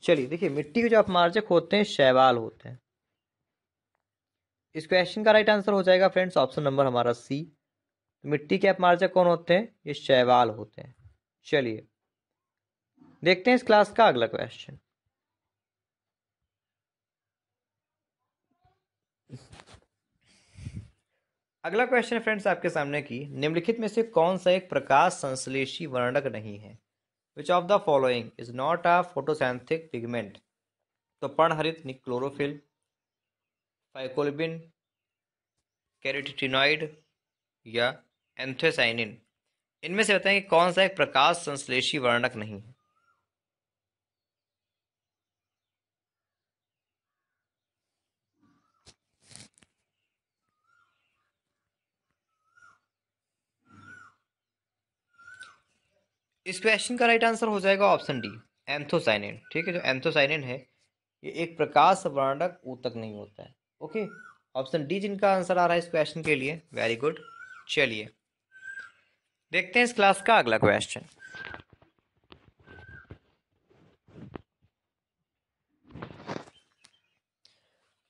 चलिए देखिए मिट्टी के जो अपमार्जक होते हैं शैवाल होते हैं इस क्वेश्चन का राइट आंसर हो जाएगा फ्रेंड्स ऑप्शन नंबर हमारा सी मिट्टी के अपमार्जक कौन होते हैं ये शैवाल होते हैं चलिए देखते हैं इस क्लास का अगला क्वेश्चन अगला क्वेश्चन फ्रेंड्स आपके सामने की निम्नलिखित में से कौन सा एक प्रकाश संश्लेषी वर्णक नहीं है which of the following is not a photosynthetic pigment तो पर्णहरित निक्लोरोफिल फाइकोलबिन कैरेटिनॉइड या एंथेसाइनिन इनमें से बताएं कि कौन सा एक प्रकाश संश्लेषी वर्णक नहीं है इस क्वेश्चन का राइट आंसर हो जाएगा ऑप्शन डी एंथोसाइनिन ठीक है जो एंथोसाइनिन है ये एक प्रकाश वर्णक ऊतक नहीं होता है ओके ऑप्शन डी जिनका आंसर आ रहा है इस क्वेश्चन के लिए वेरी गुड चलिए देखते हैं इस क्लास का अगला क्वेश्चन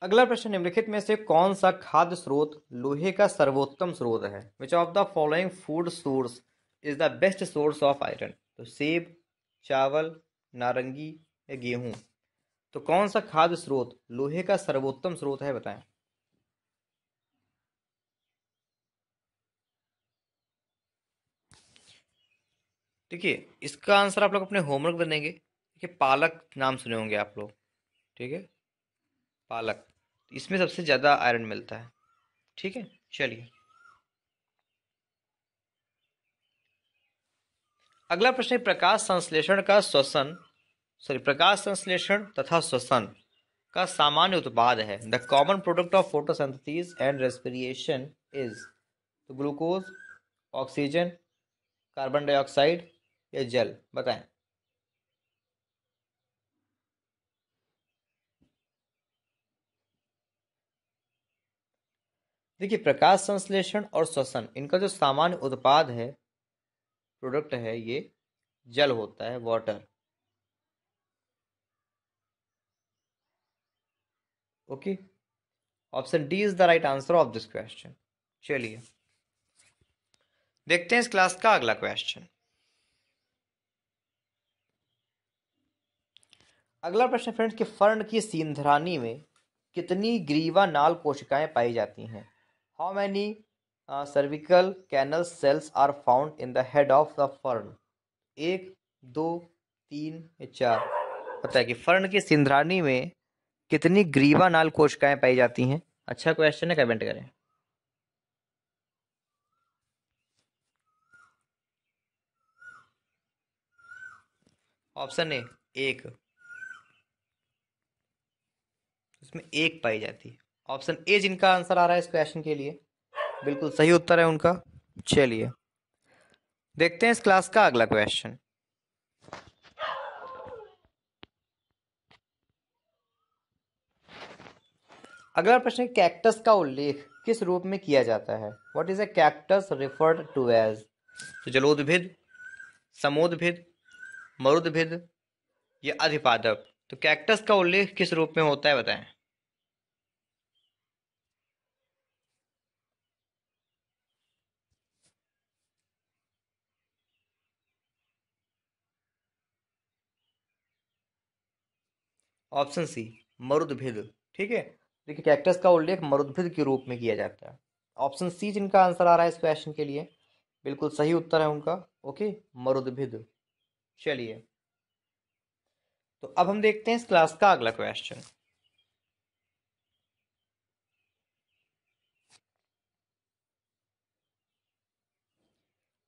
अगला प्रश्न निम्नलिखित में से कौन सा खाद्य स्रोत लोहे का सर्वोत्तम स्रोत है which of the following food source is the best source of iron तो सेब चावल नारंगी या गेहूँ तो कौन सा खाद्य स्रोत लोहे का सर्वोत्तम स्रोत है बताएं देखिए इसका आंसर आप लोग अपने होमवर्क बनेंगे देखिए पालक नाम सुने होंगे आप लोग ठीक है पालक इसमें सबसे ज़्यादा आयरन मिलता है ठीक है चलिए अगला प्रश्न है प्रकाश संश्लेषण का श्वसन सॉरी प्रकाश संश्लेषण तथा श्वसन का सामान्य उत्पाद है the common product of photosynthesis and respiration is तो ग्लूकोज ऑक्सीजन कार्बन डाइऑक्साइड या जल बताएं देखिए प्रकाश संश्लेषण और श्वसन इनका जो सामान्य उत्पाद है प्रोडक्ट है ये जल होता है water okay option D is the right answer of this question चलिए देखते हैं इस क्लास का अगला क्वेश्चन अगला प्रश्न फ्रेंड्स कि फर्ण की सींधरानी में कितनी ग्रीवा नाल कोशिकाएं पाई जाती हैं how many cervical canal cells are found in the head of the fern एक दो तीन चार पता है कि फर्न की सिंधरानी में कितनी ग्रीवा नाल कोशिकाएं पाई जाती हैं अच्छा क्वेश्चन है कमेंट करें ऑप्शन ए एक इसमें एक पाई जाती है ऑप्शन ए जिनका आंसर आ रहा है इस क्वेश्चन के लिए बिल्कुल सही उत्तर है उनका चलिए देखते हैं इस क्लास का अगला क्वेश्चन अगला प्रश्न कैक्टस का उल्लेख किस रूप में किया जाता है what is a cactus referred to as तो जलोदभिद समोदभिद मरुदभिद या अधिपादक तो कैक्टस का उल्लेख किस रूप में होता है बताएं ऑप्शन सी मरुद्भिद ठीक है देखिए कैक्टस का उल्लेख मरुद्भिद के रूप में किया जाता है ऑप्शन सी जिनका आंसर आ रहा है इस क्वेश्चन के लिए बिल्कुल सही उत्तर है उनका ओके मरुद्भिद चलिए तो अब हम देखते हैं इस क्लास का अगला क्वेश्चन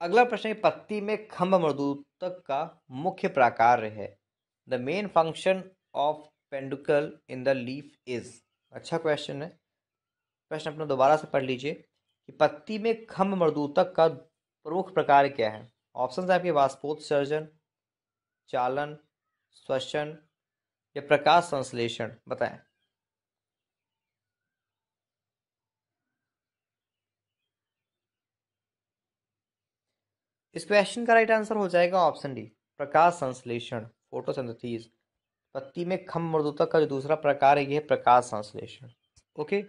अगला प्रश्न है पत्ती में खम्भ मृदूतक का मुख्य प्राकार है the main function of peduncle in the leaf is अच्छा क्वेश्चन है प्रश्न अपना दोबारा से पढ़ लीजिए कि पत्ती में खम्भ मृदूतक का प्रमुख प्रकार क्या है ऑप्शन है आपके वाष्पोत्सर्जन चालन श्वसन या प्रकाश संश्लेषण बताएं इस क्वेश्चन का राइट आंसर हो जाएगा ऑप्शन डी प्रकाश संश्लेषण फोटोसिंथेसिस पत्ती में खम मृदुता का जो दूसरा प्रकार है यह प्रकाश संश्लेषण ओके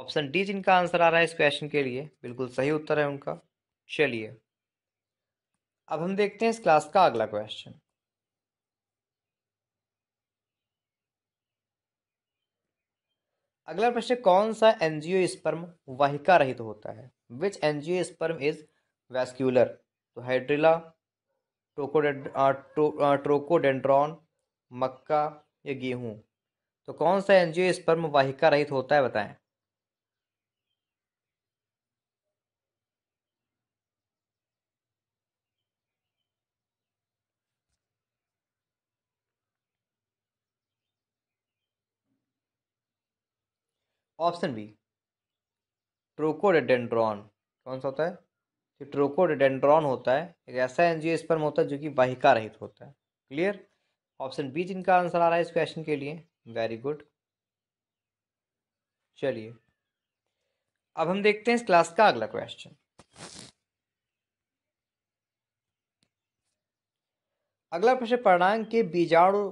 ऑप्शन डी जिनका आंसर आ रहा है इस क्वेश्चन के लिए बिल्कुल सही उत्तर है उनका चलिए अब हम देखते हैं इस क्लास का अगला क्वेश्चन अगला प्रश्न कौन सा एनजीओ स्पर्म वाहिका रहित होता है which angiosperm is vascular तो हाइड्रिला ट्रोकोडेंड्रॉन मक्का या गेहूं तो कौन सा एनजीओ इस पर वाहिका रहित होता है बताएं ऑप्शन बी ट्रोकोडेडेंड्रॉन कौन सा होता है ट्रोकोडेंड्रॉन ट्रोकोडेडेंड्रॉन होता है एक ऐसा एनजीओ पर होता है जो कि वाहिका रहित होता है क्लियर ऑप्शन बी जिनका आंसर आ रहा है इस क्वेश्चन के लिए वेरी गुड चलिए अब हम देखते हैं इस क्लास का अगला क्वेश्चन अगला प्रश्न पर्णांग के बीजाणु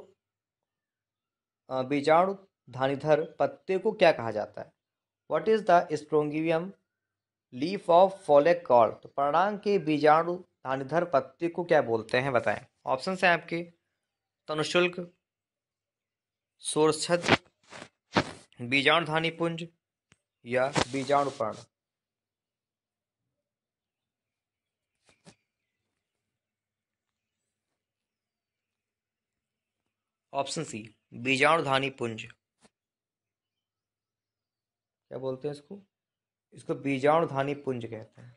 बीजाणु धानीधर पत्ते को क्या कहा जाता है व्हाट इज द स्ट्रोंगिवियम लीफ ऑफ फॉलेक कॉल तो पर्णांग के बीजाणु धानीधर पत्ते को क्या बोलते हैं बताएं ऑप्शन है आपके तनुशुल्क सोरछद बीजाणुधानी पुंज या बीजाणुपर्ण ऑप्शन सी बीजाणुधानी पुंज क्या बोलते हैं इसको इसको बीजाणुधानी पुंज कहते हैं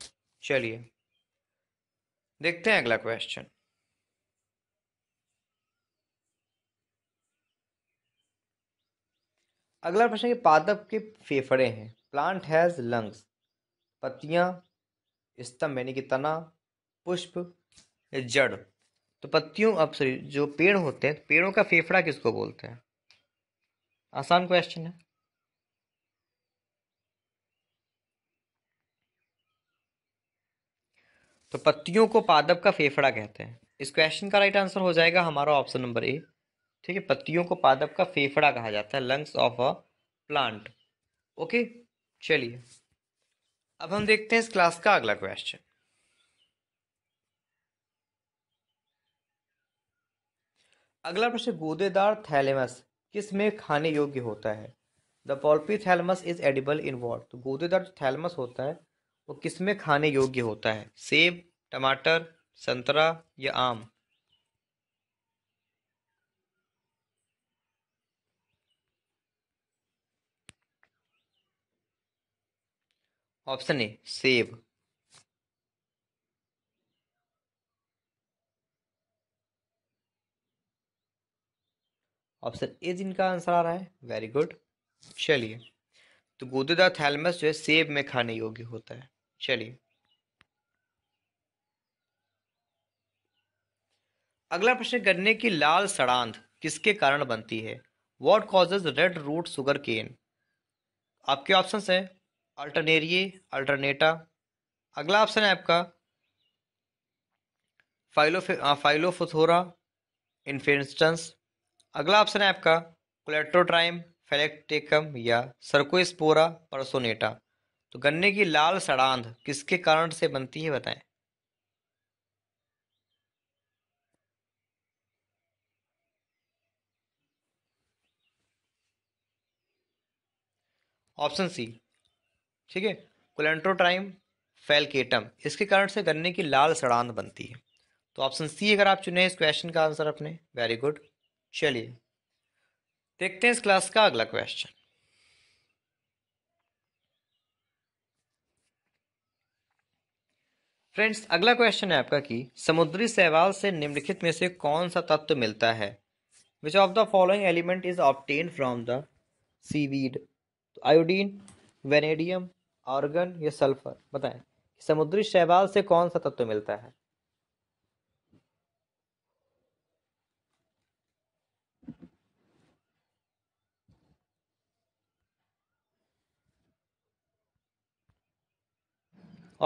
चलिए देखते हैं अगला क्वेश्चन अगला प्रश्न है पादप के फेफड़े हैं प्लांट हैज़ लंग्स पत्तियाँ स्तंभ यानी कि तना पुष्प जड़ तो पत्तियों अब सॉरी जो पेड़ होते हैं तो पेड़ों का फेफड़ा किसको बोलते हैं आसान क्वेश्चन है तो पत्तियों को पादप का फेफड़ा कहते हैं इस क्वेश्चन का राइट आंसर हो जाएगा हमारा ऑप्शन नंबर ए ठीक है पत्तियों को पादप का फेफड़ा कहा जाता है lungs of a plant okay चलिए अब हम देखते हैं इस क्लास का अगला क्वेश्चन अगला प्रश्न गोदेदार थैलेमस किस में खाने योग्य होता है the pulpy thalamus is edible in what तो गोदेदार जो थैलमस होता है वो किस में खाने योग्य होता है सेब टमाटर संतरा या आम ऑप्शन ए सेब ऑप्शन ए जिनका आंसर आ रहा है वेरी गुड चलिए तो गोदेदार थैलमस जो है सेब में खाने योग्य होता है चलिए अगला प्रश्न गन्ने की लाल सड़ांध किसके कारण बनती है what causes red root sugar cane आपके ऑप्शन है अल्टरनेरिए अल्टरनेटा अगला ऑप्शन है आपका फाइलो फाइलोफोथोरा इन्फेस्टन्स अगला ऑप्शन है आपका कोलेट्रोट्राइम फेलेक्टेकम या सर्कोस्पोरा परसोनेटा तो गन्ने की लाल सड़ांध किसके कारण से बनती है बताएं ऑप्शन सी ठीक है कोलेंट्रोटाइम फेलकेटम इसके कारण से गन्ने की लाल सड़ांत बनती है तो ऑप्शन सी अगर आप चुने इस क्वेश्चन का आंसर अपने वेरी गुड चलिए देखते हैं इस क्लास का अगला क्वेश्चन फ्रेंड्स अगला क्वेश्चन है आपका कि समुद्री सहवाल से निम्नलिखित में से कौन सा तत्व मिलता है which of the following element is obtain from the seaweed iodine vanadium argon या सल्फर बताएं समुद्री शैवाल से कौन सा तत्व मिलता है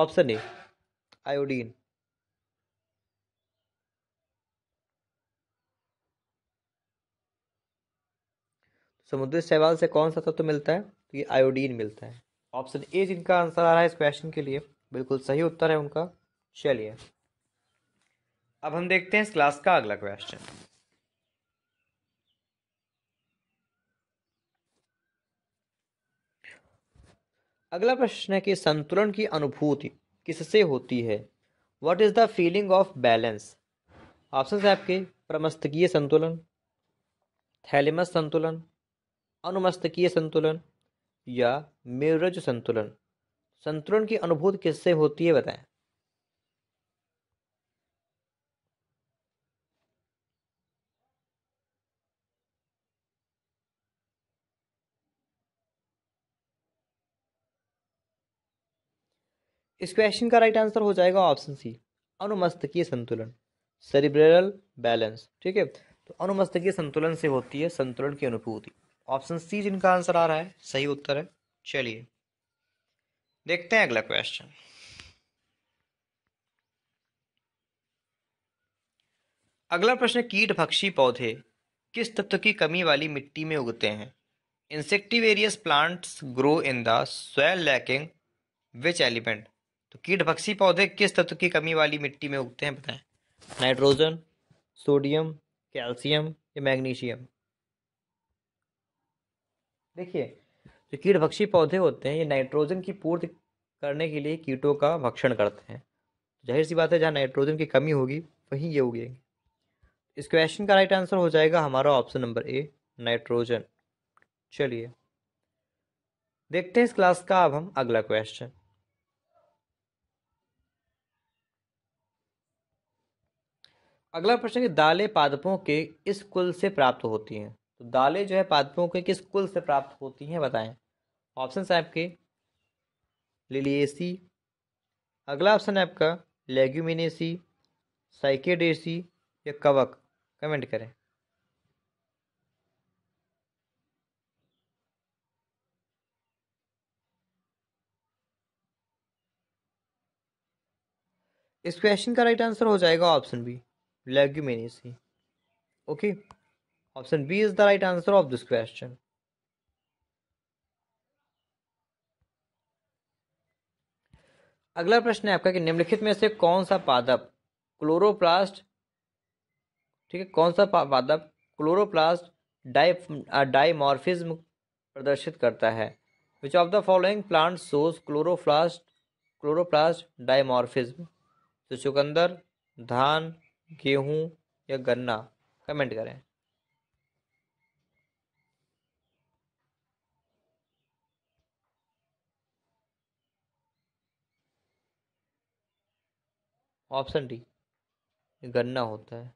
ऑप्शन ए आयोडीन समुद्री शैवाल से कौन सा तत्व मिलता है तो ये आयोडीन मिलता है ऑप्शन ए जिनका आंसर आ रहा है इस क्वेश्चन के लिए बिल्कुल सही उत्तर है उनका चलिए अब हम देखते हैं इस क्लास का अगला क्वेश्चन अगला प्रश्न है कि संतुलन की अनुभूति किससे होती है what is the feeling of balance option है आपके प्रमस्तकीय संतुलन थैलेमस संतुलन अनुमस्तकीय संतुलन या मेरज संतुलन संतुलन की अनुभूति किससे होती है बताएं इस क्वेश्चन का राइट आंसर हो जाएगा ऑप्शन सी अनुमस्तकीय संतुलन सेरिब्रल बैलेंस ठीक है तो अनुमस्तकीय संतुलन से होती है संतुलन की अनुभूति ऑप्शन सी जिनका आंसर आ रहा है सही उत्तर है चलिए देखते हैं अगला क्वेश्चन अगला प्रश्न कीट भक्षी पौधे किस तत्व की कमी वाली मिट्टी में उगते हैं insectivorous plants grow in the soil lacking which element तो कीट भक्षी पौधे किस तत्व की कमी वाली मिट्टी में उगते हैं बताएं नाइट्रोजन सोडियम कैल्शियम या मैग्नीशियम देखिए जो कीट भक्षी पौधे होते हैं ये नाइट्रोजन की पूर्ति करने के लिए कीटों का भक्षण करते हैं जाहिर सी बात है जहाँ नाइट्रोजन की कमी होगी वहीं ये उगेंगे इस क्वेश्चन का राइट आंसर हो जाएगा हमारा ऑप्शन नंबर ए नाइट्रोजन चलिए देखते हैं इस क्लास का अब हम अगला क्वेश्चन अगला प्रश्न है दालें पादपों के इस कुल से प्राप्त होती हैं तो दालें जो है पादपों के किस कुल से प्राप्त होती हैं बताएं ऑप्शन है आपके लिलिएसी अगला ऑप्शन है आपका लेग्यूमिनेसी साइकेडेसी या कवक कमेंट करें इस क्वेश्चन का राइट आंसर हो जाएगा option B Leguminosae okay Option B is the right answer of this question. अगला प्रश्न है आपका कि निम्नलिखित में से कौन सा पादप क्लोरोप्लास्ट ठीक है कौन सा पादप क्लोरोप्लास्ट डाई डाइमॉर्फिज्म प्रदर्शित करता है which of the following plant shows chloroplast chloroplast dimorphism तो चुकंदर धान गेहूं या गन्ना कमेंट करें ऑप्शन डी गन्ना होता है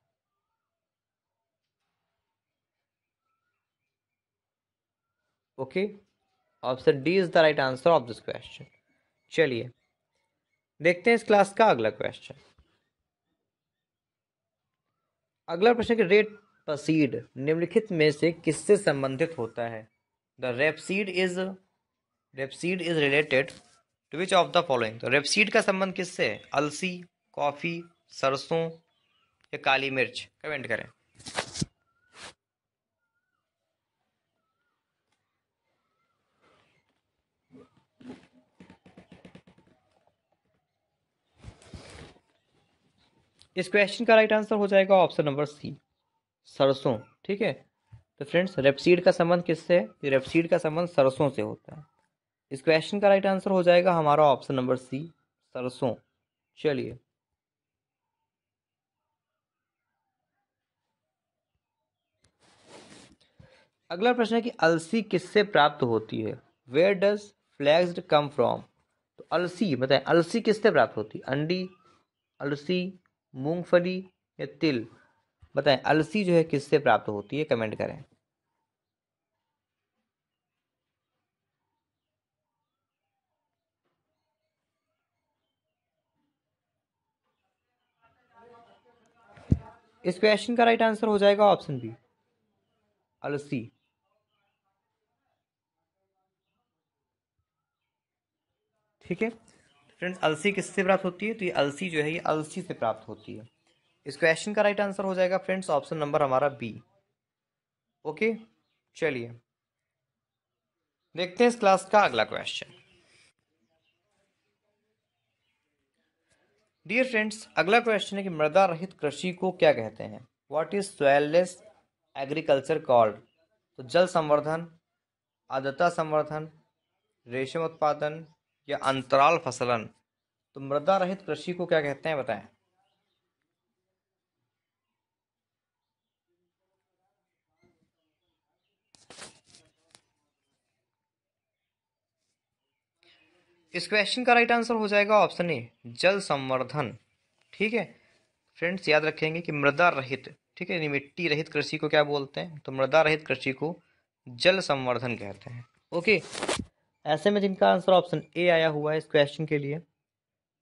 okay option D is the right answer of this question चलिए देखते हैं इस क्लास का अगला क्वेश्चन अगला प्रश्न कि रेट सीड निम्नलिखित में से किससे संबंधित होता है the rapeseed is rapeseed is related to which of the following rapeseed का संबंध किससे अलसी कॉफ़ी सरसों या काली मिर्च कमेंट करें इस क्वेश्चन का राइट आंसर हो जाएगा ऑप्शन नंबर सी सरसों ठीक है तो फ्रेंड्स रेपसीड का संबंध किससे है रेपसीड का संबंध सरसों से होता है इस क्वेश्चन का राइट आंसर हो जाएगा हमारा ऑप्शन नंबर सी सरसों चलिए अगला प्रश्न है कि अलसी किससे प्राप्त होती है where does flaxseed come from तो अलसी बताएं अलसी किससे प्राप्त होती है अंडी अलसी मूंगफली या तिल बताएं अलसी जो है किससे प्राप्त होती है कमेंट करें इस क्वेश्चन का राइट आंसर हो जाएगा ऑप्शन बी अलसी ठीक है फ्रेंड्स अलसी किससे प्राप्त होती है तो ये अलसी जो है ये अलसी से प्राप्त होती है इस क्वेश्चन का राइट आंसर हो जाएगा फ्रेंड्स ऑप्शन नंबर हमारा बी ओके चलिए देखते हैं इस क्लास का अगला क्वेश्चन डियर फ्रेंड्स अगला क्वेश्चन है कि मृदा रहित कृषि को क्या कहते हैं what is soilless agriculture called तो जल संवर्धन आदता संवर्धन रेशम उत्पादन या अंतराल फसलन तो मृदा रहित कृषि को क्या कहते हैं बताएं इस क्वेश्चन का राइट आंसर हो जाएगा ऑप्शन ए जल संवर्धन ठीक है फ्रेंड्स याद रखेंगे कि मृदा रहित ठीक है मिट्टी रहित कृषि को क्या बोलते हैं तो मृदा रहित कृषि को जल संवर्धन कहते हैं ओके ऐसे में जिनका आंसर ऑप्शन ए आया हुआ है इस क्वेश्चन के लिए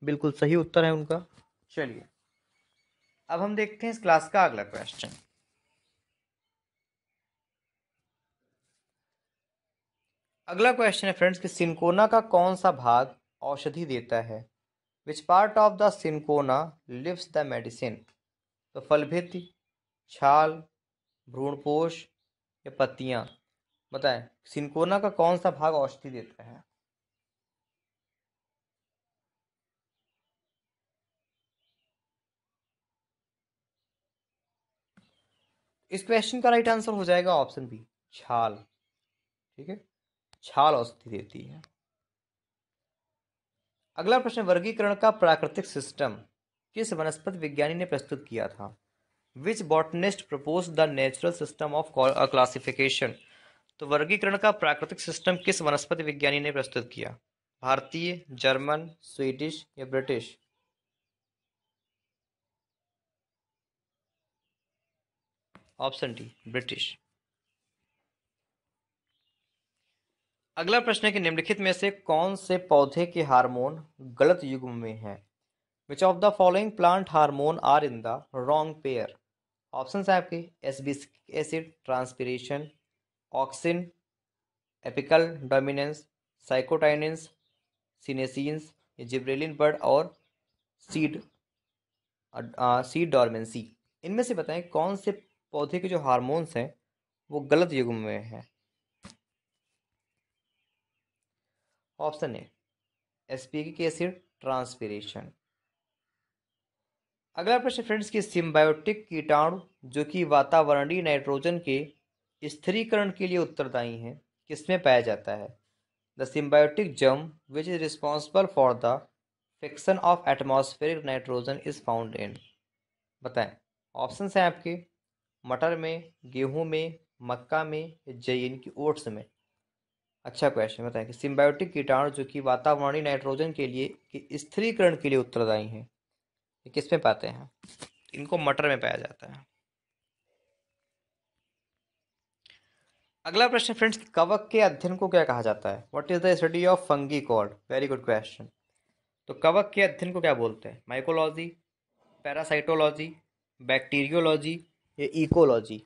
बिल्कुल सही उत्तर है उनका चलिए अब हम देखते हैं इस क्लास का अगला क्वेश्चन अगला क्वेश्चन है फ्रेंड्स कि सिंकोना का कौन सा भाग औषधि देता है which part of the cinchona gives the medicine तो फलभित छाल भ्रूणपोष या पत्तियाँ बताए सिंकोना का कौन सा भाग औषधि देता है इस क्वेश्चन का राइट आंसर हो जाएगा ऑप्शन बी छाल ठीक है छाल औषधि देती है अगला प्रश्न वर्गीकरण का प्राकृतिक सिस्टम किस वनस्पति विज्ञानी ने प्रस्तुत किया था which botanist propose the natural system of classification तो वर्गीकरण का प्राकृतिक सिस्टम किस वनस्पति विज्ञानी ने प्रस्तुत किया भारतीय जर्मन स्वीडिश या ब्रिटिश ऑप्शन डी ब्रिटिश अगला प्रश्न है कि निम्नलिखित में से कौन से पौधे के हार्मोन गलत युग्म में हैं which of the following plant hormone are in the wrong pair option है आपके एसबी acid transpiration auxin apical dominance cytokinins senescence gibberellin bud और सीड सीड डॉर्मेंसी इनमें से बताएं कौन से पौधे के जो हार्मोन्स हैं वो गलत युग्म में हैं ऑप्शन ए एसपीक एसिड ट्रांसपिरेशन अगला प्रश्न फ्रेंड्स कि सिम्बायोटिक कीटाणु जो कि वातावरणीय नाइट्रोजन के स्थिरीकरण के लिए उत्तरदायी हैं किसमें पाया जाता है the symbiotic germ which is responsible for the fixation of atmospheric nitrogen is found in बताएं ऑप्शन हैं आपके मटर में गेहूं में मक्का में जैन की ओट्स में अच्छा क्वेश्चन बताएं कि सिम्बायोटिक कीटाणु जो कि वातावरणीय नाइट्रोजन के लिए कि स्थिरीकरण के लिए उत्तरदायी हैं ये किस में पाते हैं इनको मटर में पाया जाता है अगला प्रश्न फ्रेंड्स कवक के अध्ययन को क्या कहा जाता है what is the study of fungi called very good question तो कवक के अध्ययन को क्या बोलते हैं माइकोलॉजी पैरासाइटोलॉजी बैक्टीरियोलॉजी या इकोलॉजी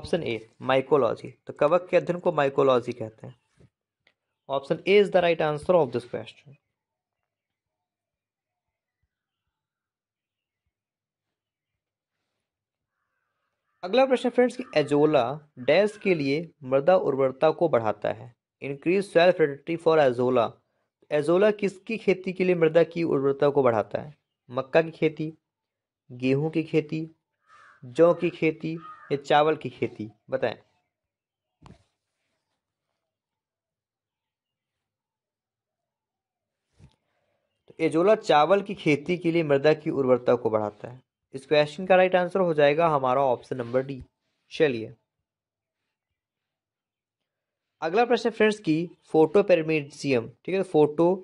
ऑप्शन ए माइकोलॉजी तो कवक के अध्ययन को माइकोलॉजी कहते हैं option A is the right answer of this question अगला प्रश्न फ्रेंड्स कि एजोला डैश के लिए मृदा उर्वरता को बढ़ाता है increase soil fertility for azolla azolla किसकी खेती के लिए मृदा की उर्वरता को बढ़ाता है मक्का की खेती गेहूं की खेती जौ की खेती या चावल की खेती बताएं एजोला चावल की खेती के लिए मृदा की उर्वरता को बढ़ाता है इस क्वेश्चन का राइट आंसर हो जाएगा हमारा ऑप्शन नंबर डी चलिए अगला प्रश्न फ्रेंड्स की फोटो पेरिमिडियम ठीक है फोटो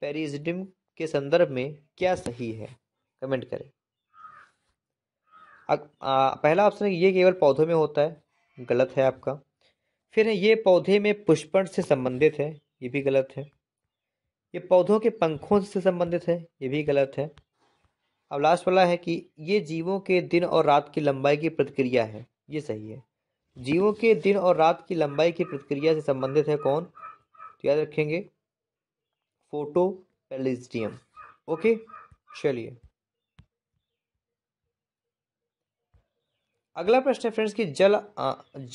पेरिजिडम के संदर्भ में क्या सही है कमेंट करें अग, आ, पहला ऑप्शन ये केवल पौधों में होता है गलत है आपका फिर ये पौधे में पुष्पण से संबंधित है ये भी गलत है ये पौधों के पंखों से संबंधित है ये भी गलत है अब लास्ट वाला है कि ये जीवों के दिन और रात की लंबाई की प्रतिक्रिया है ये सही है जीवों के दिन और रात की लंबाई की प्रतिक्रिया से संबंधित है कौन तो याद रखेंगे फोटो पेलिस्टियम ओके चलिए अगला प्रश्न है फ्रेंड्स कि जल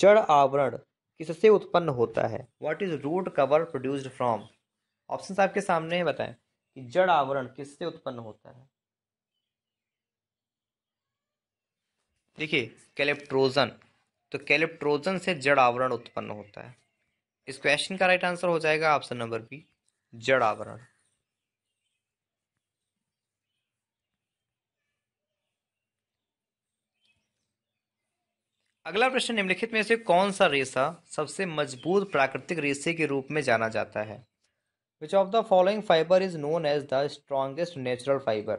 जड़ आवरण किससे उत्पन्न होता है what is root cover produced from option आपके सामने बताएं कि जड़ आवरण किससे उत्पन्न होता है देखिए कैलेप्ट्रोजन तो कैलेप्ट्रोजन से जड़ आवरण उत्पन्न होता है इस क्वेश्चन का राइट आंसर हो जाएगा ऑप्शन नंबर बी जड़ आवरण अगला प्रश्न निम्नलिखित में से कौन सा रेशा सबसे मजबूत प्राकृतिक रेशे के रूप में जाना जाता है which of the following fibre is known as the strongest natural fibre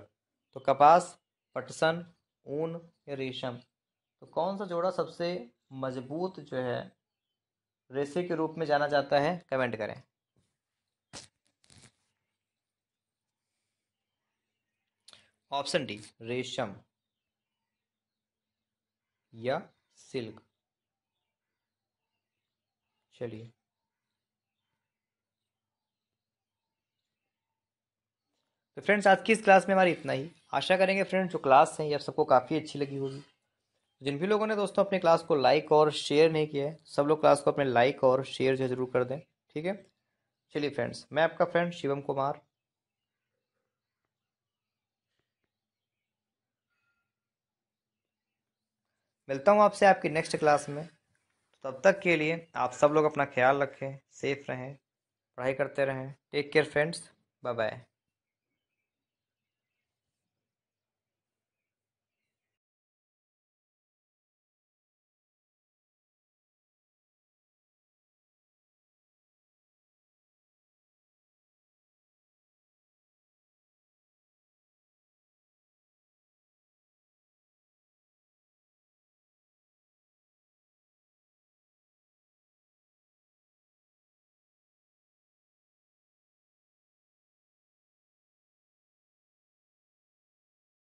तो कपास पटसन ऊन या रेशम तो कौन सा जोड़ा सबसे मजबूत जो है रेसे के रूप में जाना जाता है कमेंट करें ऑप्शन डी रेशम या सिल्क चलिए तो फ्रेंड्स आज की इस क्लास में हमारी इतना ही आशा करेंगे फ्रेंड्स जो क्लास हैं ये आप सबको काफ़ी अच्छी लगी होगी तो जिन भी लोगों ने दोस्तों अपने क्लास को लाइक और शेयर नहीं किया है सब लोग क्लास को अपने लाइक और शेयर जो जरूर कर दें ठीक है चलिए फ्रेंड्स मैं आपका फ्रेंड शिवम कुमार मिलता हूँ आपसे आपकी नेक्स्ट क्लास में तो तब तक के लिए आप सब लोग अपना ख्याल रखें सेफ रहें पढ़ाई करते रहें take care friends bye bye